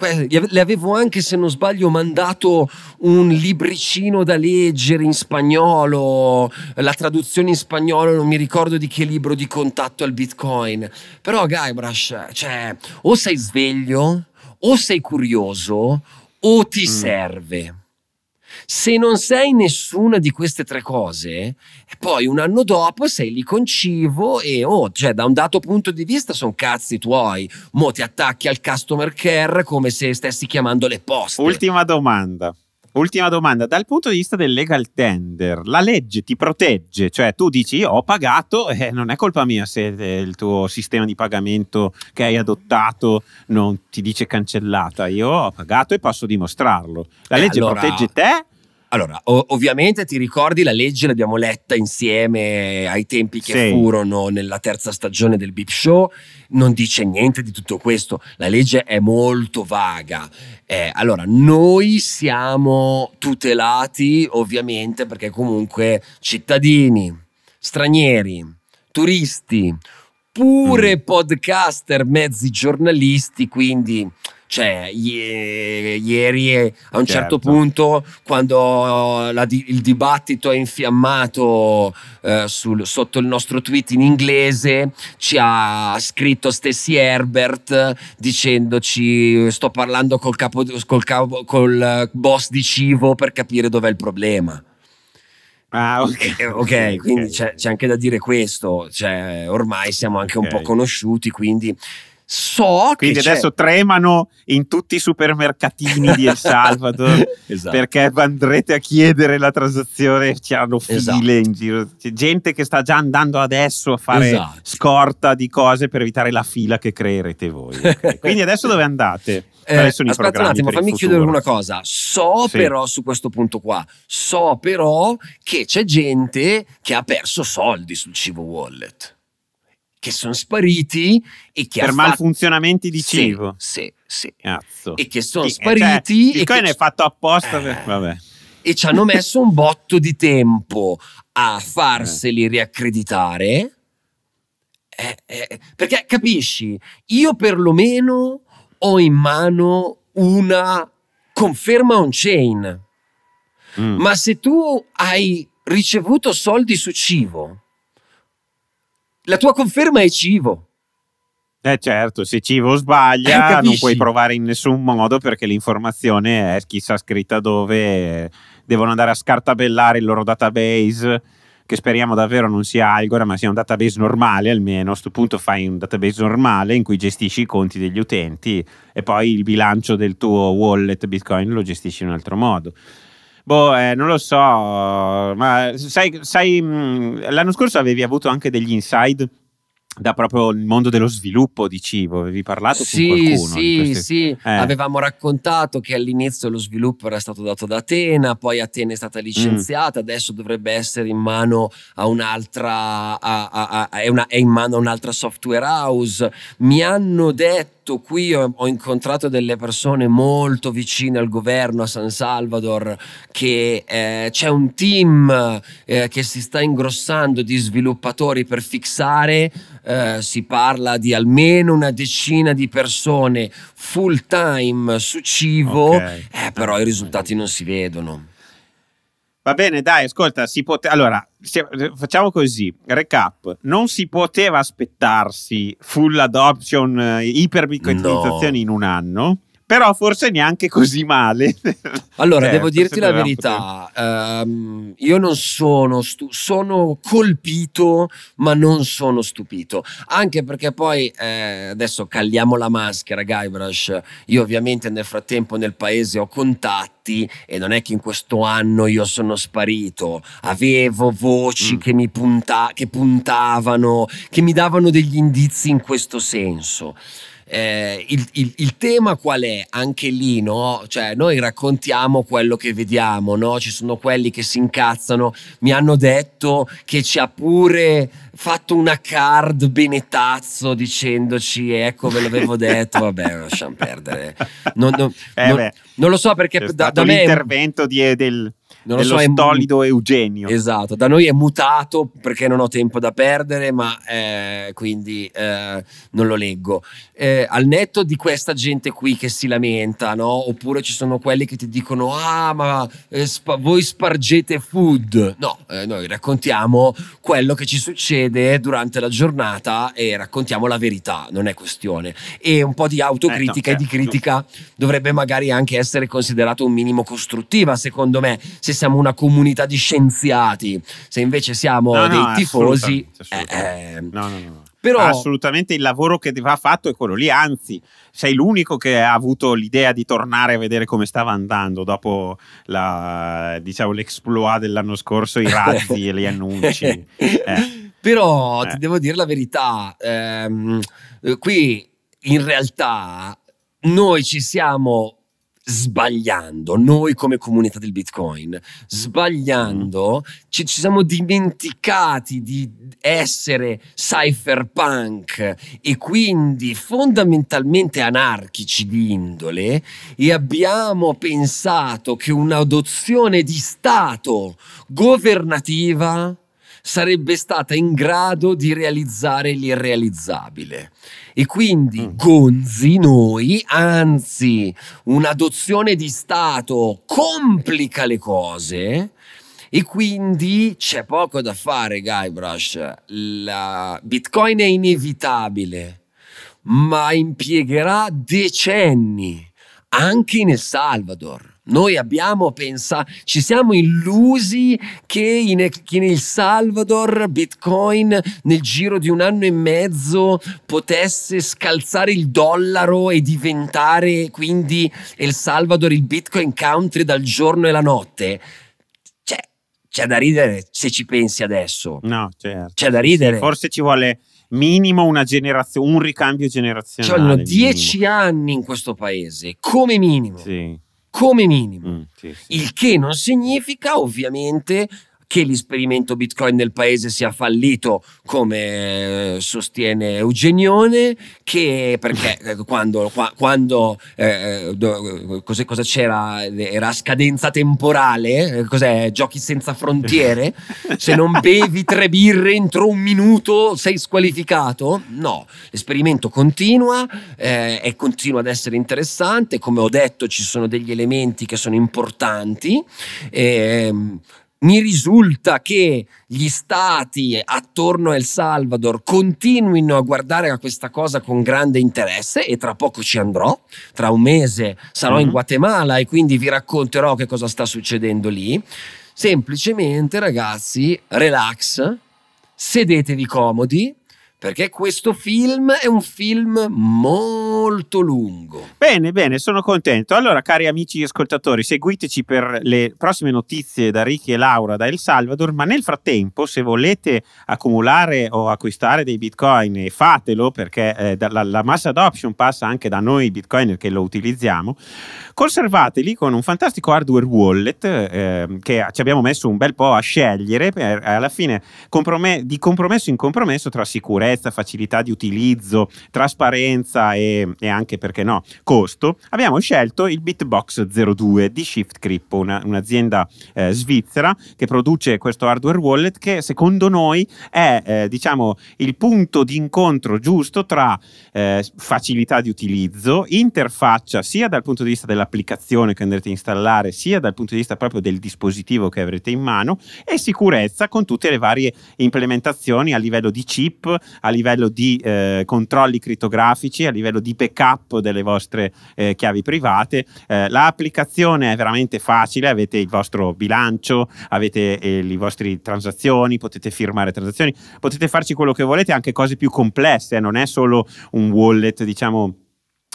le avevo anche se non sbaglio mandato un libricino da leggere in spagnolo la traduzione in spagnolo non mi ricordo di che libro di contatto al bitcoin però Guybrush cioè o sei sveglio o sei curioso o ti mm. serve se non sei nessuna di queste tre cose, poi un anno dopo sei lì concivo e oh, cioè da un dato punto di vista sono cazzi tuoi, mo ti attacchi al customer care come se stessi chiamando le poste. Ultima domanda. Ultima domanda, dal punto di vista del legal tender, la legge ti protegge, cioè tu dici io ho pagato e eh, non è colpa mia se eh, il tuo sistema di pagamento che hai adottato non ti dice cancellata, io ho pagato e posso dimostrarlo. La eh, legge allora... protegge te allora, ovviamente ti ricordi la legge l'abbiamo letta insieme ai tempi che sì. furono nella terza stagione del Bip Show, non dice niente di tutto questo, la legge è molto vaga. Eh, allora, noi siamo tutelati ovviamente perché comunque cittadini, stranieri, turisti, pure mm. podcaster, mezzi giornalisti, quindi cioè, ieri eh, a un certo, certo punto, quando la, il dibattito è infiammato eh, sul, sotto il nostro tweet in inglese, ci ha scritto stessi Herbert dicendoci: Sto parlando col, capo, col, capo, col eh, boss di Civo per capire dov'è il problema. Ah, ok. Eh, okay quindi okay. C'è, anche da dire questo. Cioè, ormai siamo anche okay. un po' conosciuti, quindi so Quindi che adesso c'è. tremano in tutti i supermercatini di El Salvador esatto. perché andrete a chiedere la transazione, ci hanno file esatto. in giro, c'è gente che sta già andando adesso a fare esatto. scorta di cose per evitare la fila che creerete voi. Okay. Quindi adesso dove andate? Eh, aspetta un attimo, fammi chiudere una cosa. So sì. però su questo punto qua, so però che c'è gente che ha perso soldi sul cibo wallet che sono spariti e che per malfunzionamenti di cibo. Sì, sì, sì. E che sono eh, cioè, sì, spariti. Cioè, ne hai fatto apposta per... Eh. Vabbè. E ci hanno messo un botto di tempo a eh. farseli riaccreditare. Eh, eh, perché capisci, io perlomeno ho in mano una conferma on-chain. Mm. Ma se tu hai ricevuto soldi su cibo la tua conferma è Civo. Eh certo, se Civo sbaglia eh, non puoi provare in nessun modo perché l'informazione è chissà scritta dove devono andare a scartabellare il loro database che speriamo davvero non sia Algora ma sia un database normale almeno a questo punto fai un database normale in cui gestisci i conti degli utenti e poi il bilancio del tuo wallet bitcoin lo gestisci in un altro modo Boh, eh, non lo so, ma sai, sai, mm, l'anno scorso avevi avuto anche degli inside da proprio il mondo dello sviluppo di cibo, avevi parlato sì, con qualcuno? Sì, queste... sì, eh. avevamo raccontato che all'inizio lo sviluppo era stato dato da Atena, poi Atena è stata licenziata, mm. adesso dovrebbe essere in mano a un'altra, a, a, a, è, una, è in mano a un'altra software house. Mi hanno detto detto qui ho, ho, incontrato delle persone molto vicine al governo a San Salvador che eh, c'è un team eh, che si sta ingrossando di sviluppatori per fissare, eh, si parla di almeno una decina di persone full time su cibo, okay. Eh, però i risultati non si vedono. Va bene, dai, ascolta, si pote- allora si- facciamo così, recap, non si poteva aspettarsi full adoption, eh, iperbicotizzazione no. in un anno però forse neanche così male. Allora, eh, devo dirti la verità, ehm, io non sono, sono colpito, ma non sono stupito, anche perché poi eh, adesso calliamo la maschera, Guybrush, io ovviamente nel frattempo nel paese ho contatti, e non è che in questo anno io sono sparito, avevo voci mm. che mi punta che puntavano, che mi davano degli indizi in questo senso. Eh, il, il, il, tema qual è? Anche lì, no? Cioè, noi raccontiamo quello che vediamo, no? Ci sono quelli che si incazzano, mi hanno detto che ci ha pure fatto una card benetazzo dicendoci ecco ve l'avevo detto vabbè lasciamo perdere non, non, eh non, non lo so perché da, da me intervento di, del, non lo so, è stolido Eugenio. Esatto, da noi è mutato perché non ho tempo da perdere, ma eh, quindi eh, non lo leggo. Eh, al netto di questa gente qui che si lamenta, no? Oppure ci sono quelli che ti dicono: Ah, ma eh, spa- voi spargete food. No, eh, noi raccontiamo quello che ci succede durante la giornata e raccontiamo la verità, non è questione. E un po' di eh, autocritica no, e di certo, critica dovrebbe magari anche essere considerato un minimo costruttiva, secondo me se siamo una comunità di scienziati, se invece siamo no, dei tifosi... Assolutamente, Eh, eh. no, no, no. Però... Assolutamente il lavoro che va fatto è quello lì, anzi sei l'unico che ha avuto l'idea di tornare a vedere come stava andando dopo la, diciamo, l'exploit dell'anno scorso, i razzi e gli annunci. Eh. Però eh. ti devo dire la verità, ehm, qui in realtà noi ci siamo sbagliando, noi come comunità del Bitcoin, sbagliando, mm. ci, ci siamo dimenticati di essere cypherpunk e quindi fondamentalmente anarchici di indole e abbiamo pensato che un'adozione di Stato governativa sarebbe stata in grado di realizzare l'irrealizzabile. E quindi mm. gonzi noi, anzi un'adozione di Stato complica le cose. E quindi c'è poco da fare, Guybrush. La Bitcoin è inevitabile, ma impiegherà decenni anche in El Salvador. Noi abbiamo pensato, ci siamo illusi che in, che in, El Salvador Bitcoin nel giro di un anno e mezzo potesse scalzare il dollaro e diventare quindi El Salvador il Bitcoin country dal giorno e la notte. C'è, cioè, c'è da ridere se ci pensi adesso. No, certo. C'è da ridere. Sì, forse ci vuole minimo una generazio- un ricambio generazionale. Ci vogliono dieci anni in questo paese, come minimo. Sì come minimo. Mm, sì, sì. Il che non significa ovviamente che l'esperimento Bitcoin nel paese sia fallito, come eh, sostiene Eugenione, che perché eh, quando, quando eh, eh cosa, c'era? Era scadenza temporale, cos'è? Giochi senza frontiere? Se non bevi tre birre entro un minuto sei squalificato? No, l'esperimento continua eh, e continua ad essere interessante, come ho detto ci sono degli elementi che sono importanti. Eh, mi risulta che gli stati attorno a El Salvador continuino a guardare a questa cosa con grande interesse e tra poco ci andrò, tra un mese sarò mm -hmm. in mm-hmm. Guatemala e quindi vi racconterò che cosa sta succedendo lì. Semplicemente ragazzi, relax, sedetevi comodi perché questo film è un film molto lungo. Bene, bene, sono contento. Allora, cari amici ascoltatori, seguiteci per le prossime notizie da Ricky e Laura da El Salvador, ma nel frattempo, se volete accumulare o acquistare dei bitcoin, fatelo perché eh, la, la, massa adoption passa anche da noi bitcoiner che lo utilizziamo conservateli con un fantastico hardware wallet eh, che ci abbiamo messo un bel po' a scegliere per, alla fine comprome- di compromesso in compromesso tra sicurezza, facilità di utilizzo, trasparenza e, e, anche perché no, costo. Abbiamo scelto il Bitbox 02 di Shift Crypto, una, un'azienda eh, svizzera che produce questo hardware wallet che secondo noi è eh, diciamo il punto di incontro giusto tra eh, facilità di utilizzo, interfaccia sia dal punto di vista della dell'applicazione che andrete a installare, sia dal punto di vista proprio del dispositivo che avrete in mano e sicurezza con tutte le varie implementazioni a livello di chip, a livello di eh, controlli crittografici, a livello di backup delle vostre eh, chiavi private. Eh, l'applicazione è veramente facile, avete il vostro bilancio, avete eh, le vostre transazioni, potete firmare transazioni, potete farci quello che volete, anche cose più complesse, non è solo un wallet, diciamo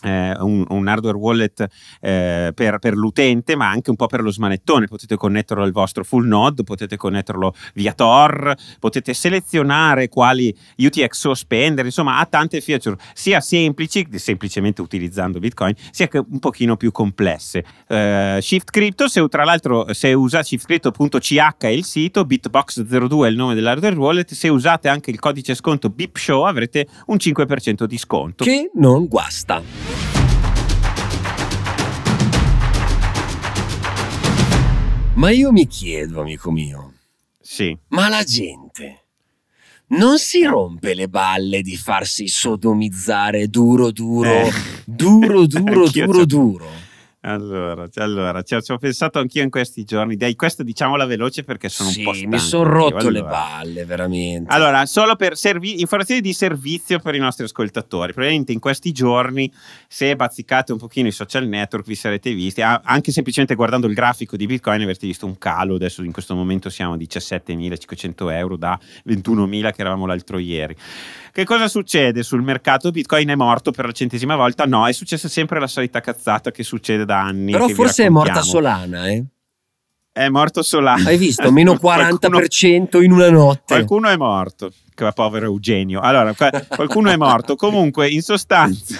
eh, un, un, hardware wallet eh, per, per, l'utente, ma anche un po' per lo smanettone. Potete connetterlo al vostro full node, potete connetterlo via Tor, potete selezionare quali UTXO spendere, insomma, ha tante feature, sia semplici, semplicemente utilizzando Bitcoin, sia che un pochino più complesse. Eh, Shift Crypto, se tra l'altro se usa shiftcrypto.ch è il sito, bitbox02 è il nome dell'hardware wallet, se usate anche il codice sconto BIPSHOW avrete un 5% di sconto. Che non guasta. Ma io mi chiedo, amico mio, sì. ma la gente non si rompe le balle di farsi sodomizzare duro duro, eh. duro duro duro duro. Allora, allora ci, ho pensato anch'io in questi giorni. Dai, questa diciamola veloce perché sono sì, un po' stanco. mi sono rotto allora. le palle, veramente. Allora, solo per servi- informazioni di servizio per i nostri ascoltatori. Probabilmente in questi giorni, se bazzicate un pochino i social network, vi sarete visti, anche semplicemente guardando il grafico di Bitcoin, avrete visto un calo. Adesso in questo momento siamo a 17.500 euro da 21.000 che eravamo l'altro ieri. Che cosa succede sul mercato? Bitcoin è morto per la centesima volta? No, è successa sempre la solita cazzata che succede da danni. Però forse è morta Solana, eh? È morto Solana. Hai visto? Meno 40% qualcuno, in una notte. Qualcuno è morto. Povero Eugenio. Allora, qualcuno è morto. Comunque, in sostanza,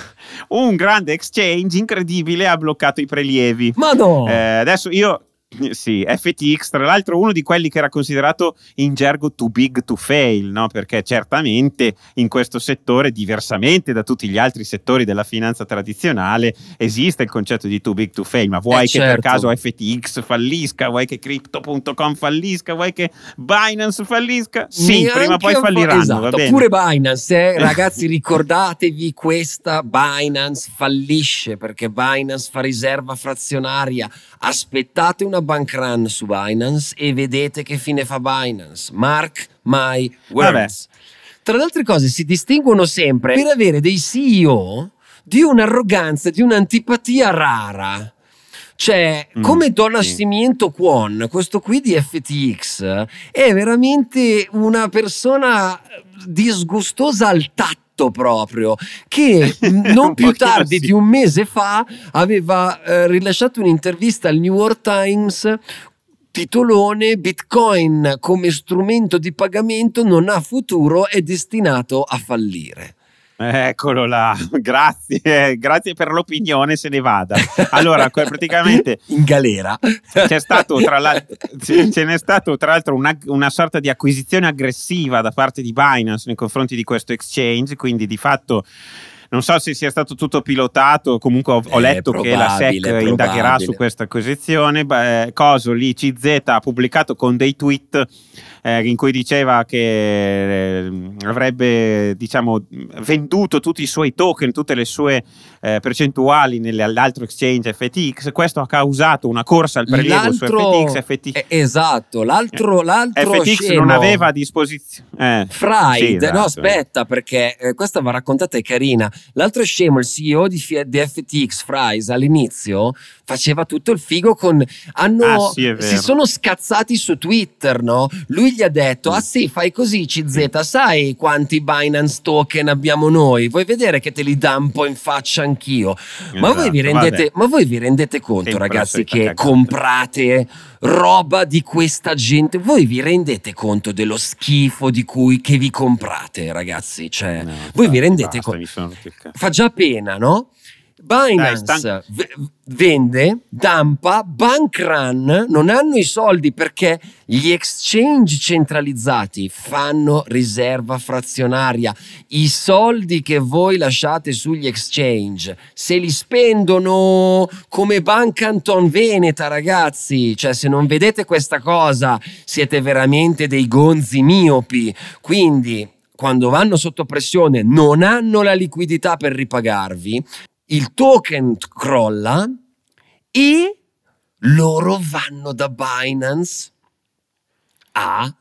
un grande exchange incredibile ha bloccato i prelievi. Ma no! Eh, adesso io sì, FTX, tra l'altro uno di quelli che era considerato in gergo too big to fail, no? perché certamente in questo settore, diversamente da tutti gli altri settori della finanza tradizionale, esiste il concetto di too big to fail, ma vuoi eh che certo. per caso FTX fallisca, vuoi che crypto.com fallisca, vuoi che Binance fallisca? Sì, Neanche prima o poi falliranno. Esatto, pure Binance, eh? ragazzi ricordatevi questa, Binance fallisce perché Binance fa riserva frazionaria, aspettate una bank run su Binance e vedete che fine fa Binance. Mark my words. Vabbè. Tra le altre cose si distinguono sempre per avere dei CEO di un'arroganza, di un'antipatia rara. Cioè, mm, come Don Ascimiento sì. Kwon, questo qui di FTX, è veramente una persona disgustosa al tatto Cotto proprio, che non più tardi di un mese fa aveva eh, rilasciato un'intervista al New York Times titolone Bitcoin come strumento di pagamento non ha futuro, è destinato a fallire. Eccolo là, grazie, grazie per l'opinione, se ne vada. Allora, praticamente... In galera. C'è stato, tra l'altro, ce n'è stato tra l'altro una, una, sorta di acquisizione aggressiva da parte di Binance nei confronti di questo exchange, quindi di fatto... Non so se sia stato tutto pilotato, comunque ho, ho eh, letto che la SEC indagherà su questa acquisizione. Beh, Coso lì, CZ ha pubblicato con dei tweet eh, in cui diceva che eh, avrebbe diciamo, venduto tutti i suoi token, tutte le sue eh, percentuali nell'altro exchange FTX. Questo ha causato una corsa al prelievo l'altro, su FTX. FTX. Eh, esatto, l'altro, eh, l'altro FTX scemo. non aveva a disposizione. Fried, sì, esatto. no aspetta perché questa va raccontata è carina. L'altro scemo, il CEO di, F- di FTX, Fries, all'inizio faceva tutto il figo con... Hanno, ah, sì, si sono scazzati su Twitter, no? Lui gli ha detto, ah mm. sì, fai così CZ, sai quanti Binance token abbiamo noi? Vuoi vedere che te li dà un po' in faccia anch'io? Esatto, ma, voi esatto, rendete, ma, voi vi rendete, conto ragazzi che comprate roba di questa gente? Voi vi rendete conto dello schifo di cui vi comprate ragazzi? Cioè, no, voi basta, vi rendete conto? Fa già pena, no? Binance v- vende, dampa, bankrun, non hanno i soldi perché gli exchange centralizzati fanno riserva frazionaria. I soldi che voi lasciate sugli exchange se li spendono come Banca Anton Veneta, ragazzi. Cioè, se non vedete questa cosa, siete veramente dei gonzi miopi. Quindi, quando vanno sotto pressione, non hanno la liquidità per ripagarvi il token crolla e loro vanno da Binance a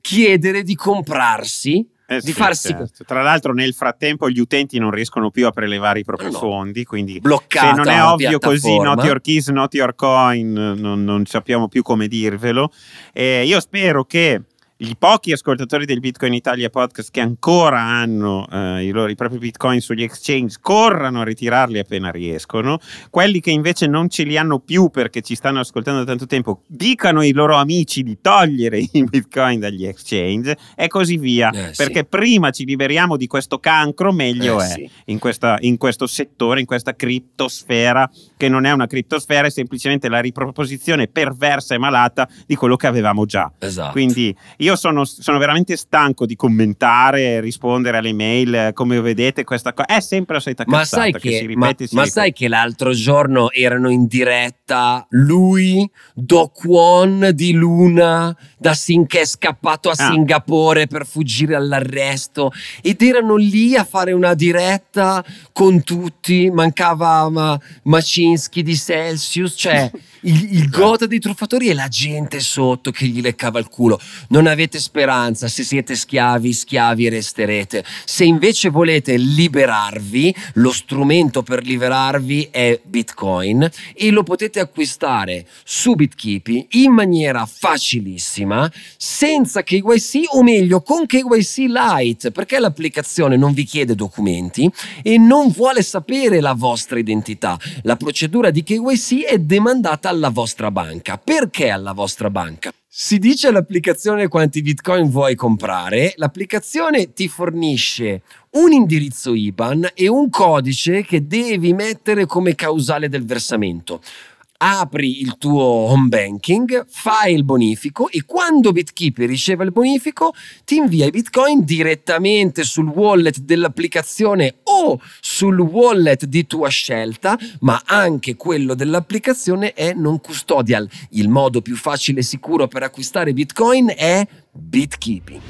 chiedere di comprarsi. Eh, di sì, farsi... Certo. Tra l'altro, nel frattempo, gli utenti non riescono più a prelevare i propri ah, no, fondi. Quindi, se non è ovvio così, not your keys, not your coin, non, non sappiamo più come dirvelo. Eh, io spero che i pochi ascoltatori del Bitcoin Italia podcast che ancora hanno eh, i, loro, i propri Bitcoin sugli exchange corrano a ritirarli appena riescono, quelli che invece non ce li hanno più perché ci stanno ascoltando da tanto tempo dicano ai loro amici di togliere i Bitcoin dagli exchange e così via, eh, perché sì. prima ci liberiamo di questo cancro meglio eh, è sì. in, questa, in questo settore, in questa criptosfera che non è una criptosfera, è semplicemente la riproposizione perversa e malata di quello che avevamo già. Esatto. Quindi io io sono, sono, veramente stanco di commentare, rispondere alle mail, eh, come vedete questa cosa è sempre la solita ma sai che, che si ripete, ma, ma sai che l'altro giorno erano in diretta lui, Do Kwon di Luna, da Sin che è scappato a ah. Singapore per fuggire all'arresto ed erano lì a fare una diretta con tutti, mancava ma, Macinski di Celsius, cioè il, il eh. gota dei truffatori è la gente sotto che gli leccava il culo. Non avete speranza, se siete schiavi, schiavi resterete. Se invece volete liberarvi, lo strumento per liberarvi è Bitcoin e lo potete acquistare su BitKeepy in maniera facilissima, senza KYC o meglio con KYC Lite, perché l'applicazione non vi chiede documenti e non vuole sapere la vostra identità. La procedura di KYC è demandata alla vostra banca. Perché alla vostra banca? Si dice all'applicazione quanti bitcoin vuoi comprare, l'applicazione ti fornisce un indirizzo IBAN e un codice che devi mettere come causale del versamento apri il tuo home banking, fai il bonifico e quando BitKeeper riceve il bonifico ti invia i bitcoin direttamente sul wallet dell'applicazione o sul wallet di tua scelta, ma anche quello dell'applicazione è non custodial. Il modo più facile e sicuro per acquistare bitcoin è BitKeeping.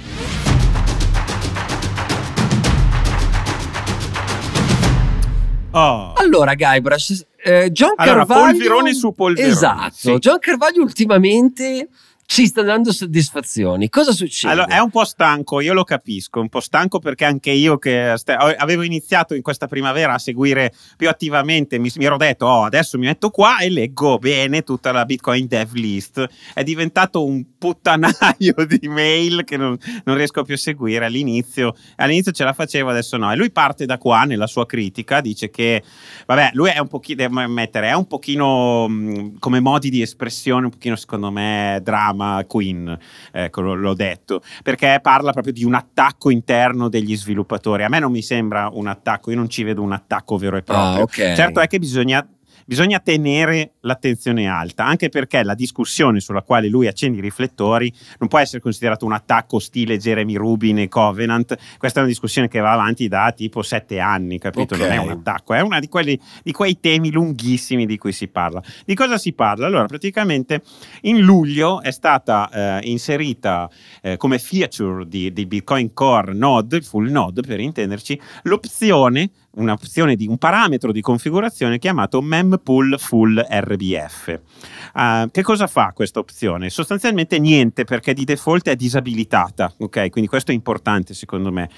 Oh. Allora, Guybrush, eh, John allora, Carvaglio. Polverone su polverone. Esatto. Sì. John Carvaglio ultimamente ci sta dando soddisfazioni. Cosa succede? Allora, è un po' stanco, io lo capisco, un po' stanco perché anche io che avevo iniziato in questa primavera a seguire più attivamente, mi, mi ero detto, oh, adesso mi metto qua e leggo bene tutta la Bitcoin Dev List. È diventato un puttanaio di mail che non, non riesco più a seguire all'inizio. All'inizio ce la facevo, adesso no. E lui parte da qua nella sua critica, dice che, vabbè, lui è un pochino, devo ammettere, è un pochino mm, come modi di espressione, un pochino secondo me dramma chiama Queen, ecco, l'ho detto, perché parla proprio di un attacco interno degli sviluppatori. A me non mi sembra un attacco, io non ci vedo un attacco vero e proprio. Ah, okay. Certo è che bisogna bisogna tenere l'attenzione alta, anche perché la discussione sulla quale lui accende i riflettori non può essere considerata un attacco stile Jeremy Rubin e Covenant, questa è una discussione che va avanti da tipo sette anni, capito? Okay. Non è un attacco, è uno di, di quei temi lunghissimi di cui si parla. Di cosa si parla? Allora, praticamente in luglio è stata eh, inserita eh, come feature di, di Bitcoin Core Node, il full node per intenderci, l'opzione un'opzione di un parametro di configurazione chiamato mempool full rbf. Uh, ah, che cosa fa questa opzione? Sostanzialmente niente perché di default è disabilitata, ok? Quindi questo è importante secondo me.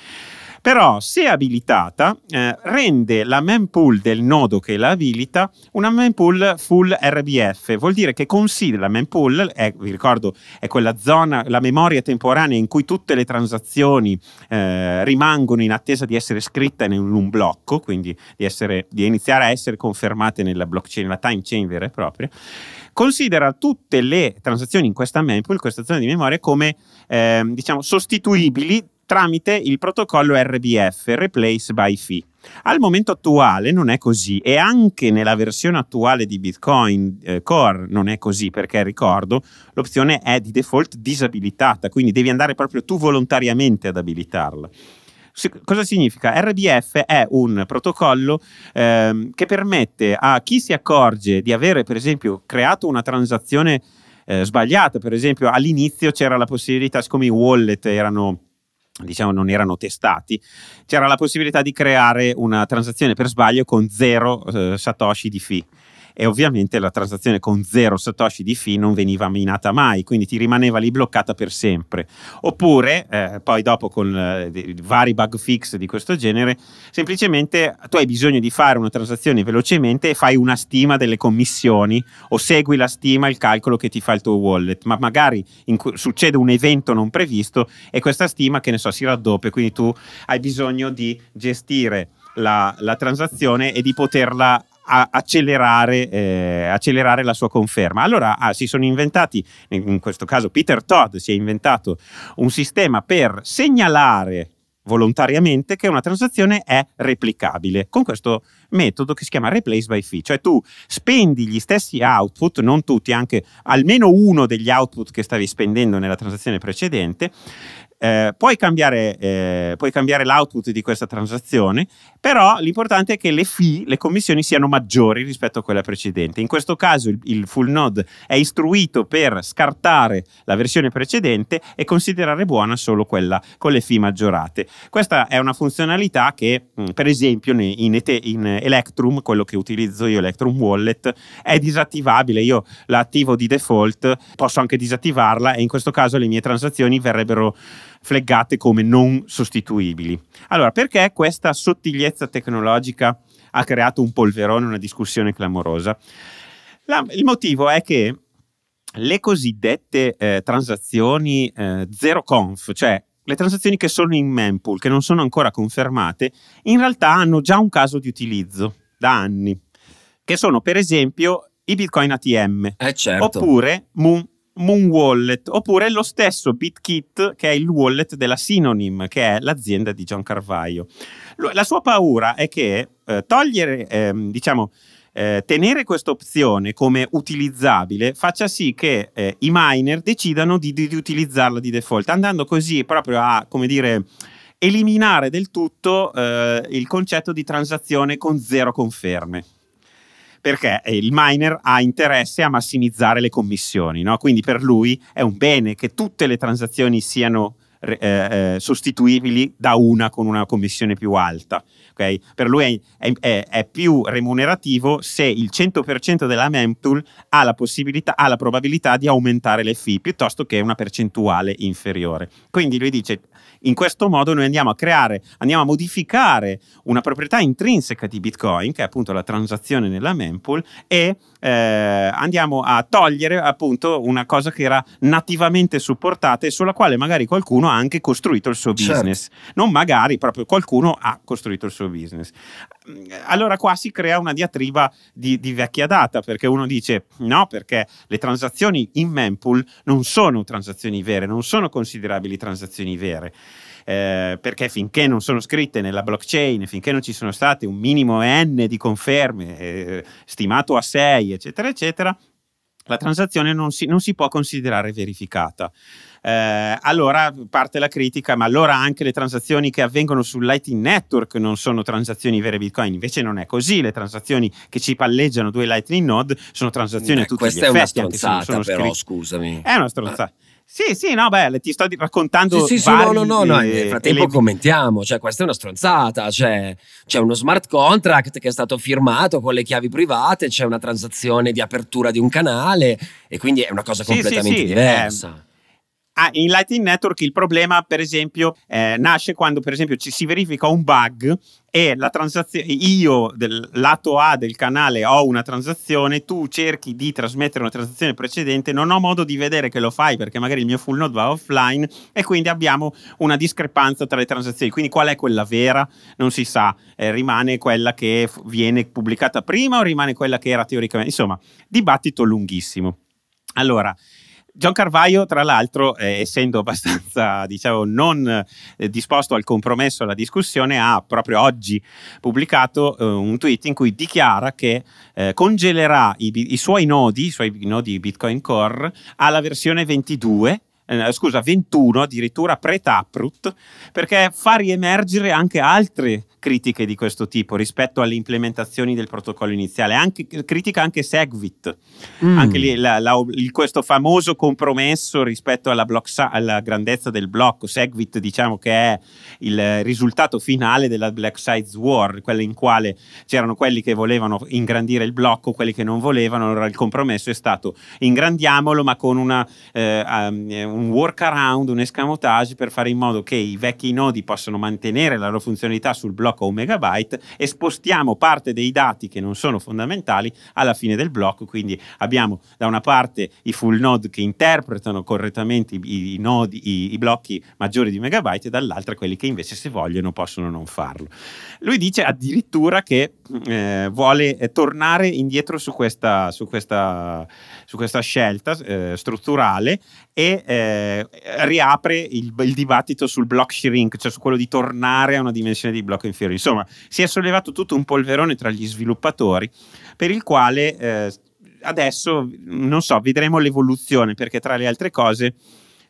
Però se abilitata eh, rende la mempool del nodo che la abilita una mempool full RBF, vuol dire che considera la mempool, è, eh, vi ricordo, è quella zona, la memoria temporanea in cui tutte le transazioni eh, rimangono in attesa di essere scritte in un blocco, quindi di, essere, di iniziare a essere confermate nella blockchain, la time chain vera e propria considera tutte le transazioni in questa mempool, questa zona di memoria, come eh, diciamo, sostituibili tramite il protocollo RBF, Replace by Fee. Al momento attuale non è così e anche nella versione attuale di Bitcoin eh, Core non è così perché ricordo l'opzione è di default disabilitata, quindi devi andare proprio tu volontariamente ad abilitarla. Cosa significa? RBF è un protocollo eh, che permette a chi si accorge di avere per esempio creato una transazione eh, sbagliata, per esempio all'inizio c'era la possibilità, siccome i wallet erano diciamo non erano testati, c'era la possibilità di creare una transazione per sbaglio con zero eh, satoshi di fee e ovviamente la transazione con zero satoshi di fee non veniva minata mai, quindi ti rimaneva lì bloccata per sempre. Oppure, eh, poi dopo con eh, vari bug fix di questo genere, semplicemente tu hai bisogno di fare una transazione velocemente e fai una stima delle commissioni o segui la stima, il calcolo che ti fa il tuo wallet, ma magari cu- succede un evento non previsto e questa stima, che ne so, si raddoppia, quindi tu hai bisogno di gestire la, la transazione e di poterla Accelerare, eh, accelerare, la sua conferma. Allora ah, si sono inventati, in questo caso Peter Todd si è inventato un sistema per segnalare volontariamente che una transazione è replicabile con questo metodo che si chiama replace by fee, cioè tu spendi gli stessi output, non tutti, anche almeno uno degli output che stavi spendendo nella transazione precedente eh, puoi, cambiare, eh, puoi, cambiare, l'output di questa transazione, però l'importante è che le fee, le commissioni siano maggiori rispetto a quella precedente. In questo caso il, il full node è istruito per scartare la versione precedente e considerare buona solo quella con le fee maggiorate. Questa è una funzionalità che, mm, per esempio, in, ete- in Electrum, quello che utilizzo io, Electrum Wallet, è disattivabile. Io la attivo di default, posso anche disattivarla e in questo caso le mie transazioni verrebbero fleggate come non sostituibili. Allora, perché questa sottigliezza tecnologica ha creato un polverone, una discussione clamorosa? La, il motivo è che le cosiddette eh, transazioni eh, zero conf, cioè le transazioni che sono in mempool, che non sono ancora confermate, in realtà hanno già un caso di utilizzo da anni, che sono per esempio i bitcoin ATM eh certo. oppure Moon Moon Wallet, oppure lo stesso BitKit che è il wallet della Synonym, che è l'azienda di John Carvaio. La sua paura è che eh, togliere, eh, diciamo, eh, tenere questa opzione come utilizzabile faccia sì che eh, i miner decidano di, di, di utilizzarla di default, andando così proprio a, come dire, eliminare del tutto eh, il concetto di transazione con zero conferme perché eh, il miner ha interesse a massimizzare le commissioni, no? quindi per lui è un bene che tutte le transazioni siano eh, eh, sostituibili da una con una commissione più alta. Okay? Per lui è, è, è, più remunerativo se il 100% della mempool ha la, possibilità, ha la probabilità di aumentare le fee piuttosto che una percentuale inferiore. Quindi lui dice in questo modo noi andiamo a creare, andiamo a modificare una proprietà intrinseca di Bitcoin, che è appunto la transazione nella mempool, e eh, andiamo a togliere appunto una cosa che era nativamente supportata e sulla quale magari qualcuno ha anche costruito il suo certo. business. Certo. Non magari, proprio qualcuno ha costruito il suo business. Mm, allora qua si crea una diatriba di, di, vecchia data, perché uno dice no, perché le transazioni in mempool non sono transazioni vere, non sono considerabili transazioni vere. Eh, perché finché non sono scritte nella blockchain, finché non ci sono state un minimo n di conferme, eh, stimato a 6, eccetera, eccetera, la transazione non si, non si può considerare verificata eh, allora parte la critica, ma allora anche le transazioni che avvengono sul Lightning Network non sono transazioni vere Bitcoin, invece non è così, le transazioni che ci palleggiano due Lightning Node sono transazioni eh, a tutti gli effetti. Questa è una stronzata però, scusami. È una stronzata. Ah. Sì, sì, no, beh, ti sto raccontando. Sì, sì, vari, sì no, no, no, no, nel eh, frattempo le... commentiamo, cioè questa è una stronzata, cioè, c'è uno smart contract che è stato firmato con le chiavi private, c'è una transazione di apertura di un canale e quindi è una cosa completamente sì, sì, eh, sì. diversa. Eh Ah, in Lightning Network il problema, per esempio, eh, nasce quando, per esempio, ci si verifica un bug e la transazione, io del lato A del canale ho una transazione, tu cerchi di trasmettere una transazione precedente, non ho modo di vedere che lo fai perché magari il mio full node va offline e quindi abbiamo una discrepanza tra le transazioni. Quindi qual è quella vera? Non si sa, eh, rimane quella che viene pubblicata prima o rimane quella che era teoricamente, insomma, dibattito lunghissimo. Allora, John Carvaio, tra l'altro, eh, essendo abbastanza diciamo, non eh, disposto al compromesso alla discussione, ha proprio oggi pubblicato eh, un tweet in cui dichiara che eh, congelerà i, i, suoi nodi, i suoi nodi Bitcoin Core, alla versione 22 eh, scusa, 21 addirittura pre-Taproot, perché fa riemergere anche altre critiche di questo tipo rispetto alle implementazioni del protocollo iniziale, anche, critica anche Segwit, mm. anche lì la, la, il, questo famoso compromesso rispetto alla, block, alla, grandezza del blocco. Segwit diciamo che è il risultato finale della Black Sides War, quella in quale c'erano quelli che volevano ingrandire il blocco, quelli che non volevano, allora il compromesso è stato ingrandiamolo ma con una, eh, um, un workaround, un escamotage per fare in modo che i vecchi nodi possano mantenere la loro funzionalità sul blocco a megabyte e spostiamo parte dei dati che non sono fondamentali alla fine del blocco. Quindi abbiamo da una parte i full node che interpretano correttamente i, i, nodi, i, i blocchi maggiori di megabyte e dall'altra quelli che invece se vogliono possono non farlo. Lui dice addirittura che eh, vuole eh, tornare indietro su questa, su questa, su questa scelta eh, strutturale e eh, riapre il, il, dibattito sul block shrink, cioè su quello di tornare a una dimensione di blocco inferiore. Insomma, si è sollevato tutto un polverone tra gli sviluppatori per il quale eh, adesso, non so, vedremo l'evoluzione perché tra le altre cose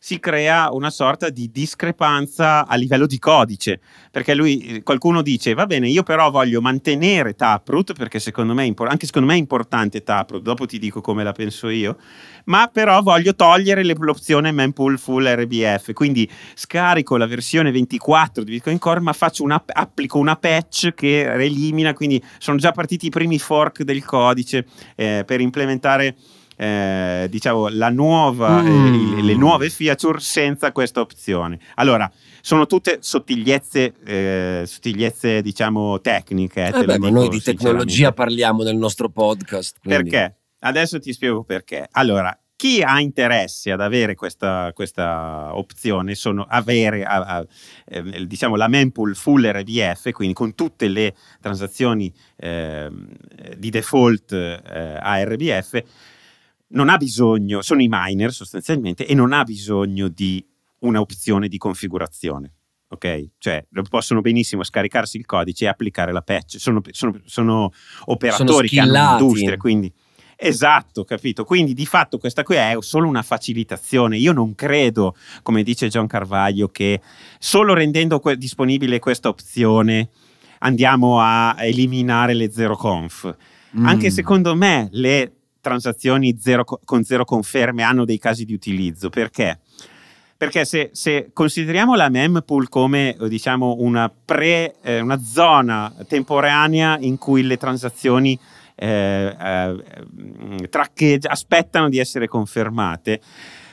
si crea una sorta di discrepanza a livello di codice, perché lui, eh, qualcuno dice, va bene, io però voglio mantenere Taproot, perché secondo me, anche secondo me è importante Taproot, dopo ti dico come la penso io, ma però voglio togliere l'opzione mempool full RBF, quindi scarico la versione 24 di Bitcoin Core, ma una, applico una patch che elimina, quindi sono già partiti i primi fork del codice eh, per implementare eh, diciamo la nuova, mm. eh, le nuove feature senza questa opzione. Allora, sono tutte sottigliezze, eh, sottigliezze diciamo, tecniche. Eh, eh beh, ma noi di tecnologia parliamo nel nostro podcast. Quindi. Perché? Adesso ti spiego perché. Allora, chi ha interesse ad avere questa, questa opzione sono avere a, a, eh, diciamo la mempool full RDF, quindi con tutte le transazioni eh, di default eh, a RDF non ha bisogno, sono i miner sostanzialmente, e non ha bisogno di un'opzione di configurazione. Ok? Cioè, possono benissimo scaricarsi il codice e applicare la patch. Sono, sono, sono operatori sono che hanno industria, quindi. Esatto, capito. Quindi di fatto questa qui è solo una facilitazione. Io non credo, come dice John Carvaglio, che solo rendendo que- disponibile questa opzione andiamo a eliminare le zero conf. Mm. Anche secondo me le transazioni zero, con zero conferme hanno dei casi di utilizzo. Perché? Perché se, se consideriamo la mempool come diciamo, una, pre, eh, una, zona temporanea in cui le transazioni eh, eh, aspettano di essere confermate,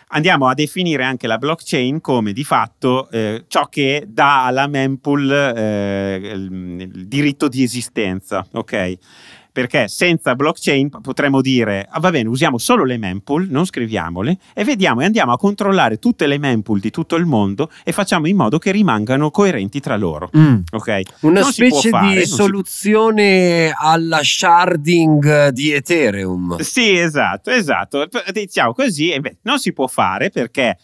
andiamo a definire anche la blockchain come di fatto eh, ciò che dà alla mempool eh, il, diritto di esistenza. Okay? perché senza blockchain potremmo dire, ah, va bene, usiamo solo le mempool, non scriviamole, e vediamo e andiamo a controllare tutte le mempool di tutto il mondo e facciamo in modo che rimangano coerenti tra loro. Mm. Okay? Una non specie fare, di soluzione si... alla sharding di Ethereum. Sì, esatto, esatto. Diciamo così, beh, non si può fare perché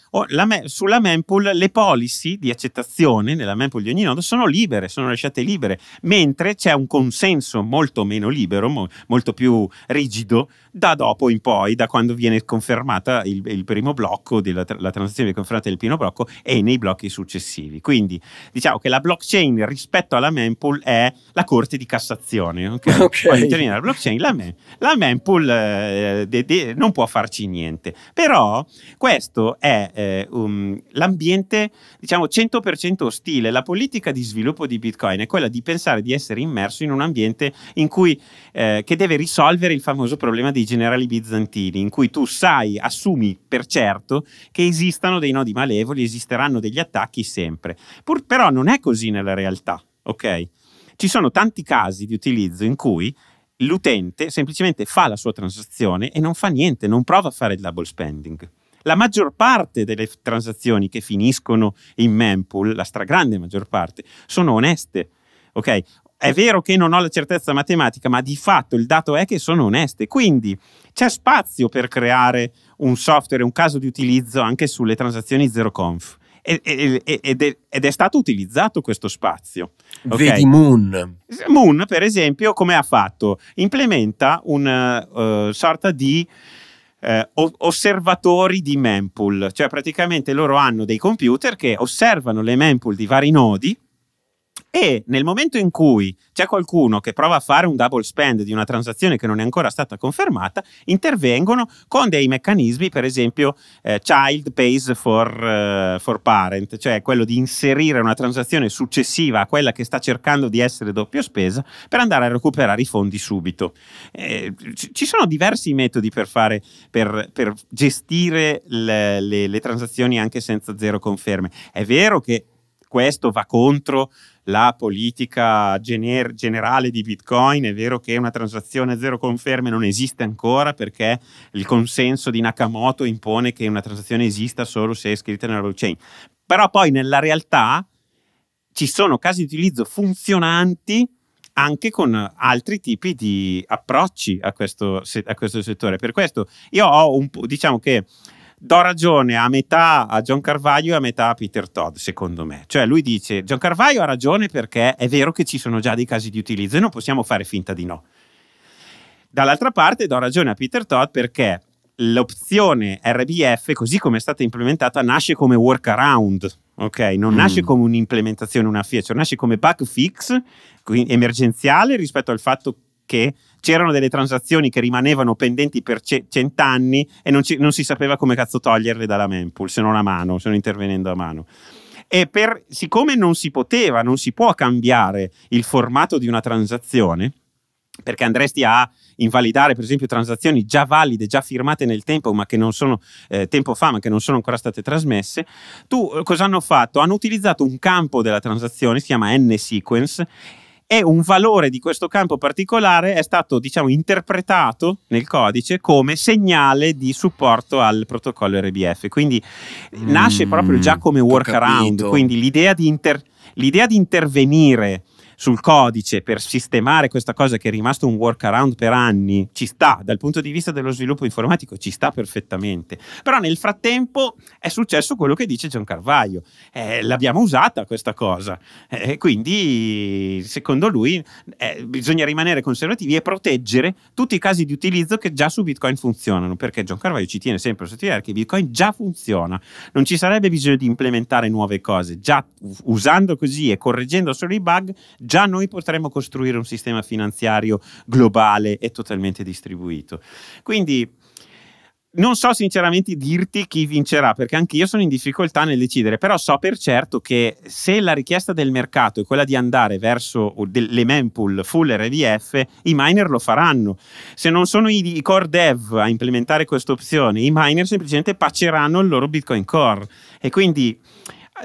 me- sulla mempool le policy di accettazione nella mempool di ogni nodo sono libere, sono lasciate libere, mentre c'è un consenso molto meno libero libero, mo- molto più rigido, da dopo in poi, da quando viene confermata il, il primo blocco, della tra- la transazione viene confermata nel primo blocco e nei blocchi successivi. Quindi diciamo che la blockchain rispetto alla mempool è la corte di Cassazione. Okay? Okay. Quando la blockchain, la, mem- la mempool eh, de- de- non può farci niente. Però questo è eh, um, l'ambiente, diciamo, 100% ostile. La politica di sviluppo di Bitcoin è quella di pensare di essere immerso in un ambiente in cui eh, che deve risolvere il famoso problema dei generali bizantini, in cui tu sai, assumi per certo che esistano dei nodi malevoli, esisteranno degli attacchi sempre. Pur, però non è così nella realtà, ok? Ci sono tanti casi di utilizzo in cui l'utente semplicemente fa la sua transazione e non fa niente, non prova a fare il double spending. La maggior parte delle transazioni che finiscono in mempool, la stragrande maggior parte, sono oneste. Ok, è vero che non ho la certezza matematica, ma di fatto il dato è che sono oneste. Quindi c'è spazio per creare un software, un caso di utilizzo anche sulle transazioni zero conf. Ed, ed, ed è stato utilizzato questo spazio. Okay? Vedi Moon. Moon, per esempio, come ha fatto? Implementa una uh, eh, sorta di eh, osservatori di mempool, cioè praticamente loro hanno dei computer che osservano le mempool di vari nodi e nel momento in cui c'è qualcuno che prova a fare un double spend di una transazione che non è ancora stata confermata, intervengono con dei meccanismi, per esempio eh, child pays for, uh, for parent, cioè quello di inserire una transazione successiva a quella che sta cercando di essere doppio spesa per andare a recuperare i fondi subito. Eh, ci sono diversi metodi per, fare, per, per gestire le, le, le transazioni anche senza zero conferme. È vero che questo va contro la politica gener- generale di Bitcoin. È vero che una transazione a zero conferme non esiste ancora perché il consenso di Nakamoto impone che una transazione esista solo se è scritta nella blockchain. Però poi nella realtà ci sono casi di utilizzo funzionanti anche con altri tipi di approcci a questo, a questo settore. Per questo io ho un po', diciamo che do ragione a metà a John Carvaglio e a metà a Peter Todd, secondo me. Cioè lui dice, John Carvaglio ha ragione perché è vero che ci sono già dei casi di utilizzo e non possiamo fare finta di no. Dall'altra parte do ragione a Peter Todd perché l'opzione RBF, così come è stata implementata, nasce come workaround, ok? Non mm. nasce come un'implementazione, una feature, nasce come bug fix emergenziale rispetto al fatto che c'erano delle transazioni che rimanevano pendenti per ce- cent'anni e non, ci, non, si sapeva come cazzo toglierle dalla mempool, se non a mano, se non intervenendo a mano. E per, siccome non si poteva, non si può cambiare il formato di una transazione, perché andresti a invalidare per esempio transazioni già valide, già firmate nel tempo, ma che non sono eh, tempo fa, ma che non sono ancora state trasmesse, tu eh, cosa hanno fatto? Hanno utilizzato un campo della transazione, si chiama n-sequence, e un valore di questo campo particolare è stato diciamo, interpretato nel codice come segnale di supporto al protocollo RBF. Quindi mm, nasce proprio mm, già come workaround, quindi l'idea di, inter- l'idea di intervenire sul codice per sistemare questa cosa che è rimasto un workaround per anni, ci sta, dal punto di vista dello sviluppo informatico ci sta perfettamente. Però nel frattempo è successo quello che dice John Carvaio, eh, l'abbiamo usata questa cosa, eh, quindi secondo lui eh, bisogna rimanere conservativi e proteggere tutti i casi di utilizzo che già su Bitcoin funzionano, perché John Carvaio ci tiene sempre a sottolineare che Bitcoin già funziona, non ci sarebbe bisogno di implementare nuove cose, già usando così e correggendo solo i bug, già noi potremmo costruire un sistema finanziario globale e totalmente distribuito. Quindi non so sinceramente dirti chi vincerà, perché anche io sono in difficoltà nel decidere, però so per certo che se la richiesta del mercato è quella di andare verso le mempool full RDF, i miner lo faranno. Se non sono i core dev a implementare questa opzione, i miner semplicemente paceranno il loro Bitcoin Core. E quindi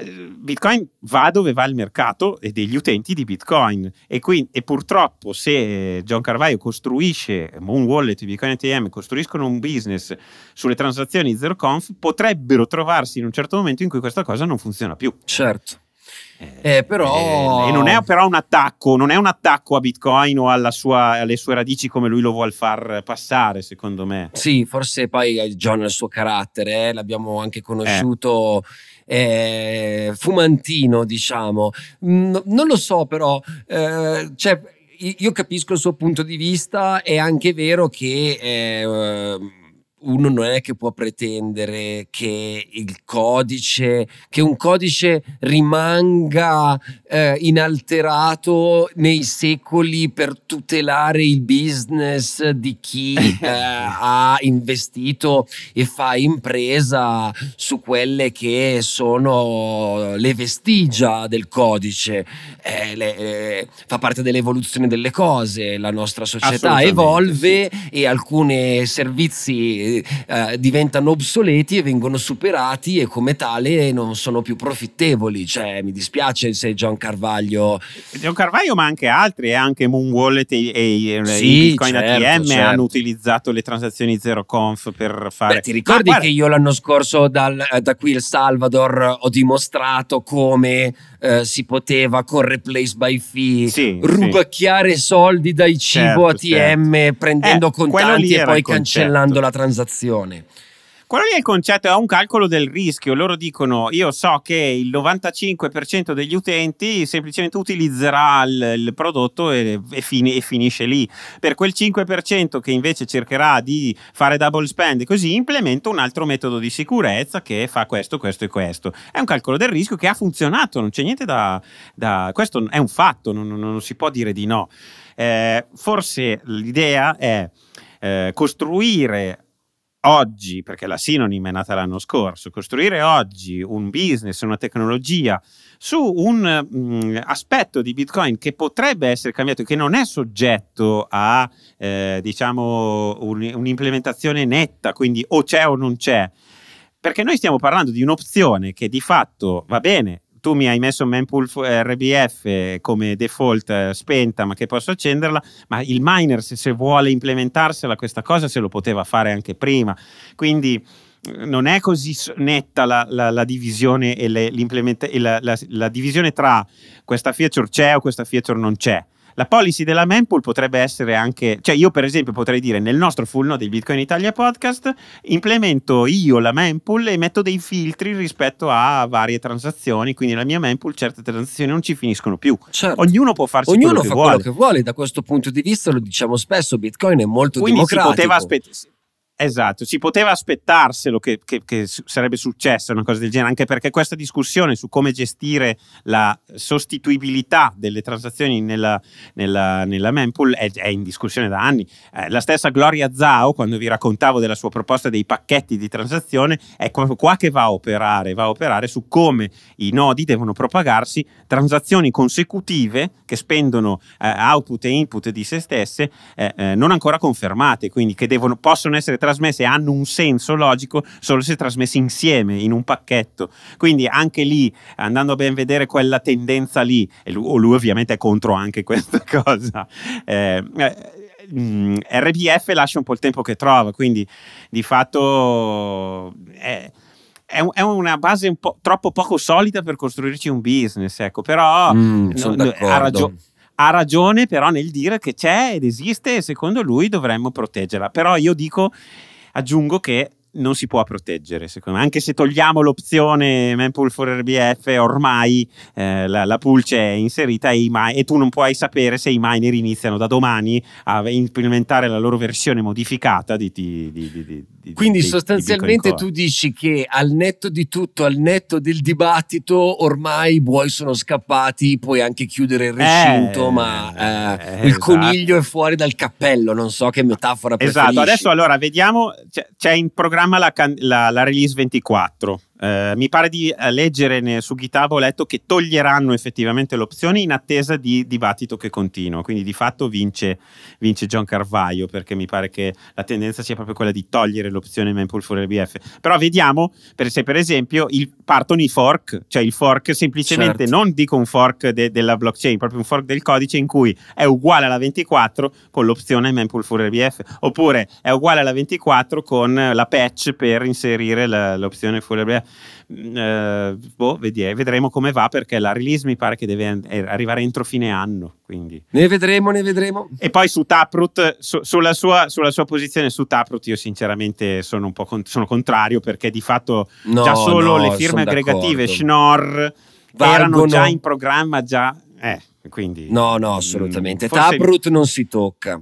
Bitcoin va dove va il mercato e degli utenti di Bitcoin e, quindi, e purtroppo se John Carvaio costruisce Moon Wallet e Bitcoin ATM costruiscono un business sulle transazioni zero conf, potrebbero trovarsi in un certo momento in cui questa cosa non funziona più. Certo. Eh, eh però... eh, non è però un attacco, non è un attacco a Bitcoin o sua, alle sue radici come lui lo vuole far passare, secondo me. Sì, forse poi eh, John ha il suo carattere, eh, l'abbiamo anche conosciuto eh, fumantino, diciamo. Mm, non lo so, però, eh, cioè, io capisco il suo punto di vista, è anche vero che... Eh, uno non è che può pretendere che il codice, che un codice rimanga eh, inalterato nei secoli per tutelare il business di chi eh, ha investito e fa impresa su quelle che sono le vestigia del codice. Eh, le, eh, fa parte dell'evoluzione delle cose, la nostra società evolve sì. e alcuni servizi eh, diventano obsoleti e vengono superati e come tale non sono più profittevoli. Cioè, mi dispiace se John Carvaglio... John Carvaglio ma anche altri, e eh, anche Moon Wallet e, e, sì, Bitcoin certo, ATM certo. hanno utilizzato le transazioni zero conf per fare... Beh, ti ricordi ah, che io l'anno scorso dal, eh, da qui il Salvador ho dimostrato come eh, si poteva con replace by fee sì, rubacchiare sì. soldi dai cibo certo, ATM certo. prendendo eh, contanti e poi cancellando la transazione. Quello lì è il concetto, è un calcolo del rischio. Loro dicono, io so che il 95% degli utenti semplicemente utilizzerà il, il prodotto e, e, fini, e, finisce lì. Per quel 5% che invece cercherà di fare double spend, così implemento un altro metodo di sicurezza che fa questo, questo e questo. È un calcolo del rischio che ha funzionato, non c'è niente da... da questo è un fatto, non, non, si può dire di no. Eh, forse l'idea è eh, costruire oggi, perché la Synonym è nata l'anno scorso, costruire oggi un business, una tecnologia su un mh, mm, aspetto di Bitcoin che potrebbe essere cambiato, che non è soggetto a eh, diciamo un, un'implementazione netta, quindi o c'è o non c'è. Perché noi stiamo parlando di un'opzione che di fatto va bene, tu mi hai messo mempool RBF eh, eh, come default eh, spenta, ma che posso accenderla, ma il miner se, se vuole implementarsela questa cosa se lo poteva fare anche prima. Quindi non è così netta la, la, la, divisione, le, la divisione tra questa feature c'è o questa feature non c'è la policy della mempool potrebbe essere anche, cioè io per esempio potrei dire nel nostro full node di Bitcoin Italia podcast implemento io la mempool e metto dei filtri rispetto a varie transazioni, quindi la mia mempool certe transazioni non ci finiscono più. Certo. Ognuno può farsi Ognuno quello, fa che quello che vuole. da questo punto di vista lo diciamo spesso, Bitcoin è molto quindi democratico. Si poteva aspettare Esatto, si poteva aspettarselo che, che, che sarebbe successa una cosa del genere, anche perché questa discussione su come gestire la sostituibilità delle transazioni nella, nella, nella mempool è, è, in discussione da anni. Eh, la stessa Gloria Zhao, quando vi raccontavo della sua proposta dei pacchetti di transazione, è qua che va a operare, va a operare su come i nodi devono propagarsi, transazioni consecutive che spendono eh, output e input di se stesse, eh, eh non ancora confermate, quindi che devono, possono essere trasferite trasmesse hanno un senso logico solo se trasmesse insieme, in un pacchetto. Quindi anche lì, andando a ben vedere quella tendenza lì, e lui, lui ovviamente è contro anche questa cosa, eh, eh RBF lascia un po' il tempo che trova, quindi di fatto eh, è, è una base un po' troppo poco solida per costruirci un business, ecco, però mm, no, ha ragione ha ragione però nel dire che c'è ed esiste e secondo lui dovremmo proteggerla. Però io dico, aggiungo che non si può proteggere, secondo me. Anche se togliamo l'opzione Manpool for RBF, ormai eh, la, la, pulce è inserita e, ma- e, tu non puoi sapere se i miner iniziano da domani a implementare la loro versione modificata di... di, di, di Quindi sostanzialmente tu dici che al netto di tutto, al netto del dibattito, ormai i buoi sono scappati, puoi anche chiudere il eh, recinto, eh, ma eh, eh il esatto. coniglio è fuori dal cappello, non so che metafora esatto, preferisci. Esatto, adesso allora vediamo, c'è, c'è in programma programma la, la, la release 24 eh, mi pare di eh, leggere su GitHub, ho letto che toglieranno effettivamente l'opzione in attesa di dibattito che continua, quindi di fatto vince, vince John Carvaio perché mi pare che la tendenza sia proprio quella di togliere l'opzione Mempool for LBF. Però vediamo per se per esempio il, partono i fork, cioè il fork semplicemente certo. non dico un fork de, della blockchain, proprio un fork del codice in cui è uguale alla 24 con l'opzione Mempool for LBF, oppure è uguale alla 24 con la patch per inserire la, l'opzione for LBF Mm, eh, boh, vediamo, eh, vedremo come va perché la release mi pare che deve eh, arrivare entro fine anno. Quindi. Ne vedremo, ne vedremo. E poi su Taproot, su, sulla, sua, sulla, sua, posizione su Taproot, io sinceramente sono un po' con, sono contrario perché di fatto no, già solo no, le firme aggregative Schnorr erano già in programma, già... Eh, quindi, no, no, assolutamente. Mm, forse... Taproot non si tocca.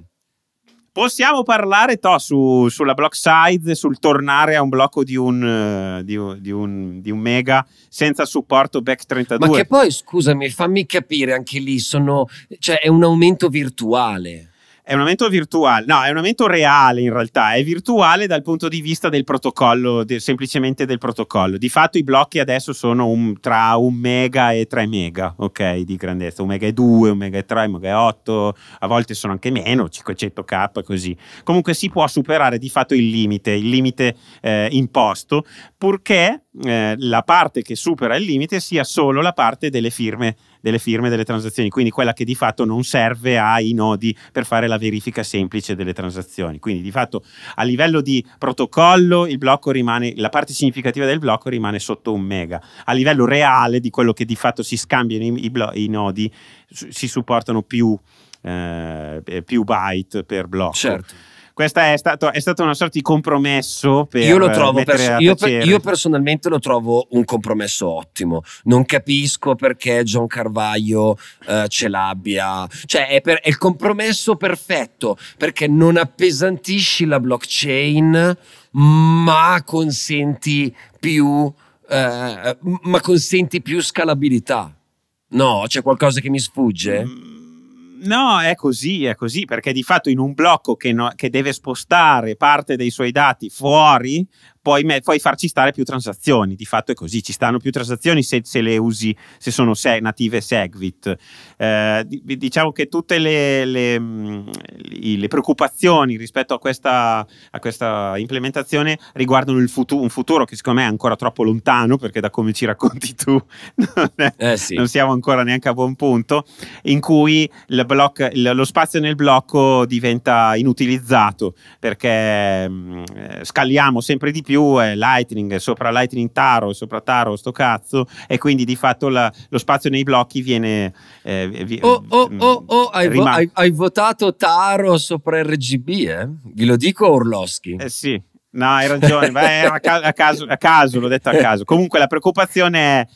Possiamo parlare to, su, sulla block size, sul tornare a un blocco di un, eh, di, di, un, di un, mega senza supporto back 32. Ma che poi, scusami, fammi capire, anche lì sono, cioè, è un aumento virtuale. È un aumento virtuale, no, è un aumento reale in realtà, è virtuale dal punto di vista del protocollo, de, semplicemente del protocollo. Di fatto i blocchi adesso sono un, tra un mega e 3 mega, ok, di grandezza, un mega e 2, un mega e 3, un mega e 8, a volte sono anche meno, 500k così. Comunque si può superare di fatto il limite, il limite eh, imposto, purché eh, la parte che supera il limite sia solo la parte delle firme delle firme delle transazioni, quindi quella che di fatto non serve ai nodi per fare la verifica semplice delle transazioni. Quindi di fatto a livello di protocollo rimane, la parte significativa del blocco rimane sotto un mega. A livello reale di quello che di fatto si scambiano i, i, blo- i nodi, si supportano più, eh, eh, più byte per blocco. Certo. Questa è, stato, è stata una sorta di compromesso per io, lo trovo pers- io, per, io personalmente lo trovo un compromesso ottimo. Non capisco perché John Carvaglio eh, ce l'abbia. Cioè, è, per, è il compromesso perfetto perché non appesantisci la blockchain, ma consenti più. Eh, ma consenti più scalabilità. No, c'è qualcosa che mi sfugge? Mm No, è così, è così, perché di fatto in un blocco che, no, che deve spostare parte dei suoi dati fuori puoi, puoi, farci stare più transazioni. Di fatto è così, ci stanno più transazioni se, se le usi, se sono se, native Segwit. Eh, diciamo che tutte le, le, mm, le preoccupazioni rispetto a questa, a questa implementazione riguardano futuro, un futuro che secondo me è ancora troppo lontano, perché da come ci racconti tu non, è, eh sì. non siamo ancora neanche a buon punto, in cui block, lo spazio nel blocco diventa inutilizzato perché mh, mm, eh, scaliamo sempre di più più è Lightning, sopra Lightning Taro, sopra Taro sto cazzo e quindi di fatto la, lo spazio nei blocchi viene... Eh, oh, oh, mm, oh, oh hai, rim- vo- hai, hai, votato Taro sopra RGB, eh? Glielo dico Orlowski? Eh sì, no hai ragione, Beh, a, caso, a, caso, a caso, l'ho detto a caso. Comunque la preoccupazione è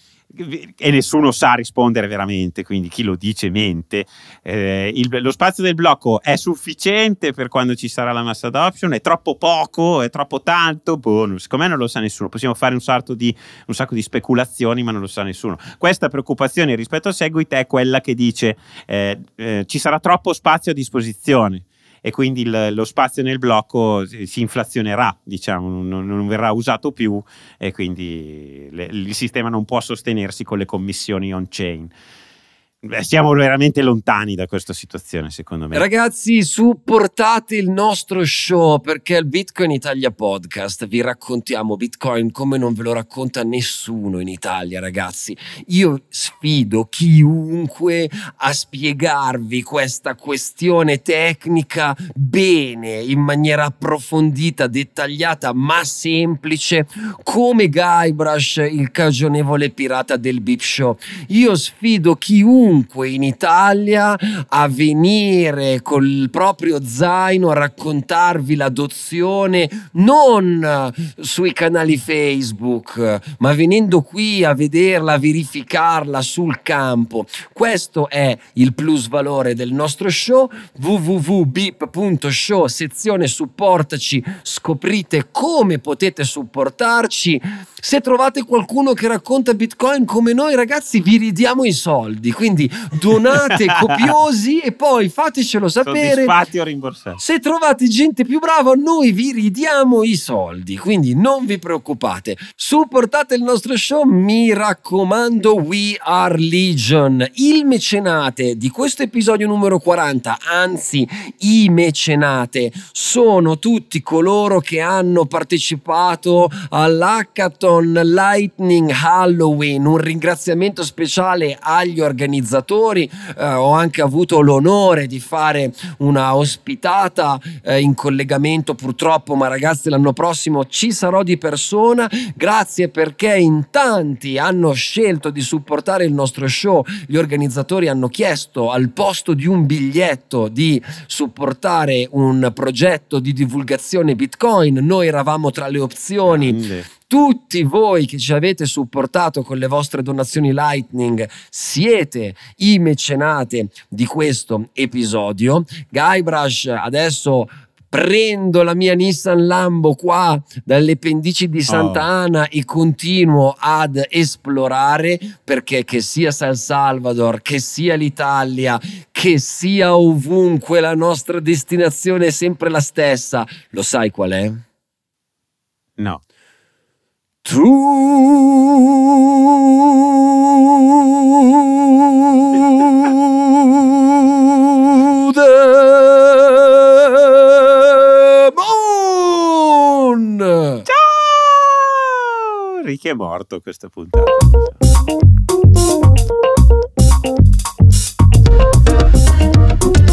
e nessuno sa rispondere veramente, quindi chi lo dice mente. Eh, il, lo spazio del blocco è sufficiente per quando ci sarà la massa adoption? È troppo poco? È troppo tanto? Boh, siccome non lo sa nessuno. Possiamo fare un, di, un sacco di speculazioni, ma non lo sa nessuno. Questa preoccupazione rispetto a Segwit è quella che dice eh, eh, ci sarà troppo spazio a disposizione e quindi il, lo spazio nel blocco si inflazionerà, diciamo, non, non verrà usato più e quindi le, il sistema non può sostenersi con le commissioni on-chain siamo veramente lontani da questa situazione, secondo me. Ragazzi, supportate il nostro show perché il Bitcoin Italia Podcast vi raccontiamo Bitcoin come non ve lo racconta nessuno in Italia, ragazzi. Io sfido chiunque a spiegarvi questa questione tecnica bene, in maniera approfondita, dettagliata, ma semplice, come Guybrush, il cagionevole pirata del Bip Show. Io sfido chiunque ovunque in Italia a venire col proprio zaino a raccontarvi l'adozione non sui canali Facebook, ma venendo qui a vederla, a verificarla sul campo. Questo è il plus valore del nostro show www.bip.show sezione supportaci, scoprite come potete supportarci. Se trovate qualcuno che racconta Bitcoin come noi, ragazzi, vi ridiamo i soldi. Quindi quindi donate copiosi e poi fatecelo sapere. Soddisfatti o rimborsati. Se trovate gente più brava, noi vi ridiamo i soldi, quindi non vi preoccupate. Supportate il nostro show, mi raccomando, We Are Legion. Il mecenate di questo episodio numero 40, anzi i mecenate, sono tutti coloro che hanno partecipato all'Hackathon Lightning Halloween, un ringraziamento speciale agli organizzatori organizzatori, eh, ho anche avuto l'onore di fare una ospitata eh, in collegamento purtroppo, ma ragazzi l'anno prossimo ci sarò di persona, grazie perché in tanti hanno scelto di supportare il nostro show, gli organizzatori hanno chiesto al posto di un biglietto di supportare un progetto di divulgazione Bitcoin, noi eravamo tra le opzioni. Grande tutti voi che ci avete supportato con le vostre donazioni Lightning siete i mecenate di questo episodio. Guybrush adesso prendo la mia Nissan Lambo qua dalle pendici di ah. Sant'Ana oh. e continuo ad esplorare perché che sia San Salvador, che sia l'Italia, che sia ovunque la nostra destinazione è sempre la stessa. Lo sai qual è? No. To the Ciao! Ricky è morto questa puntata. Ciao.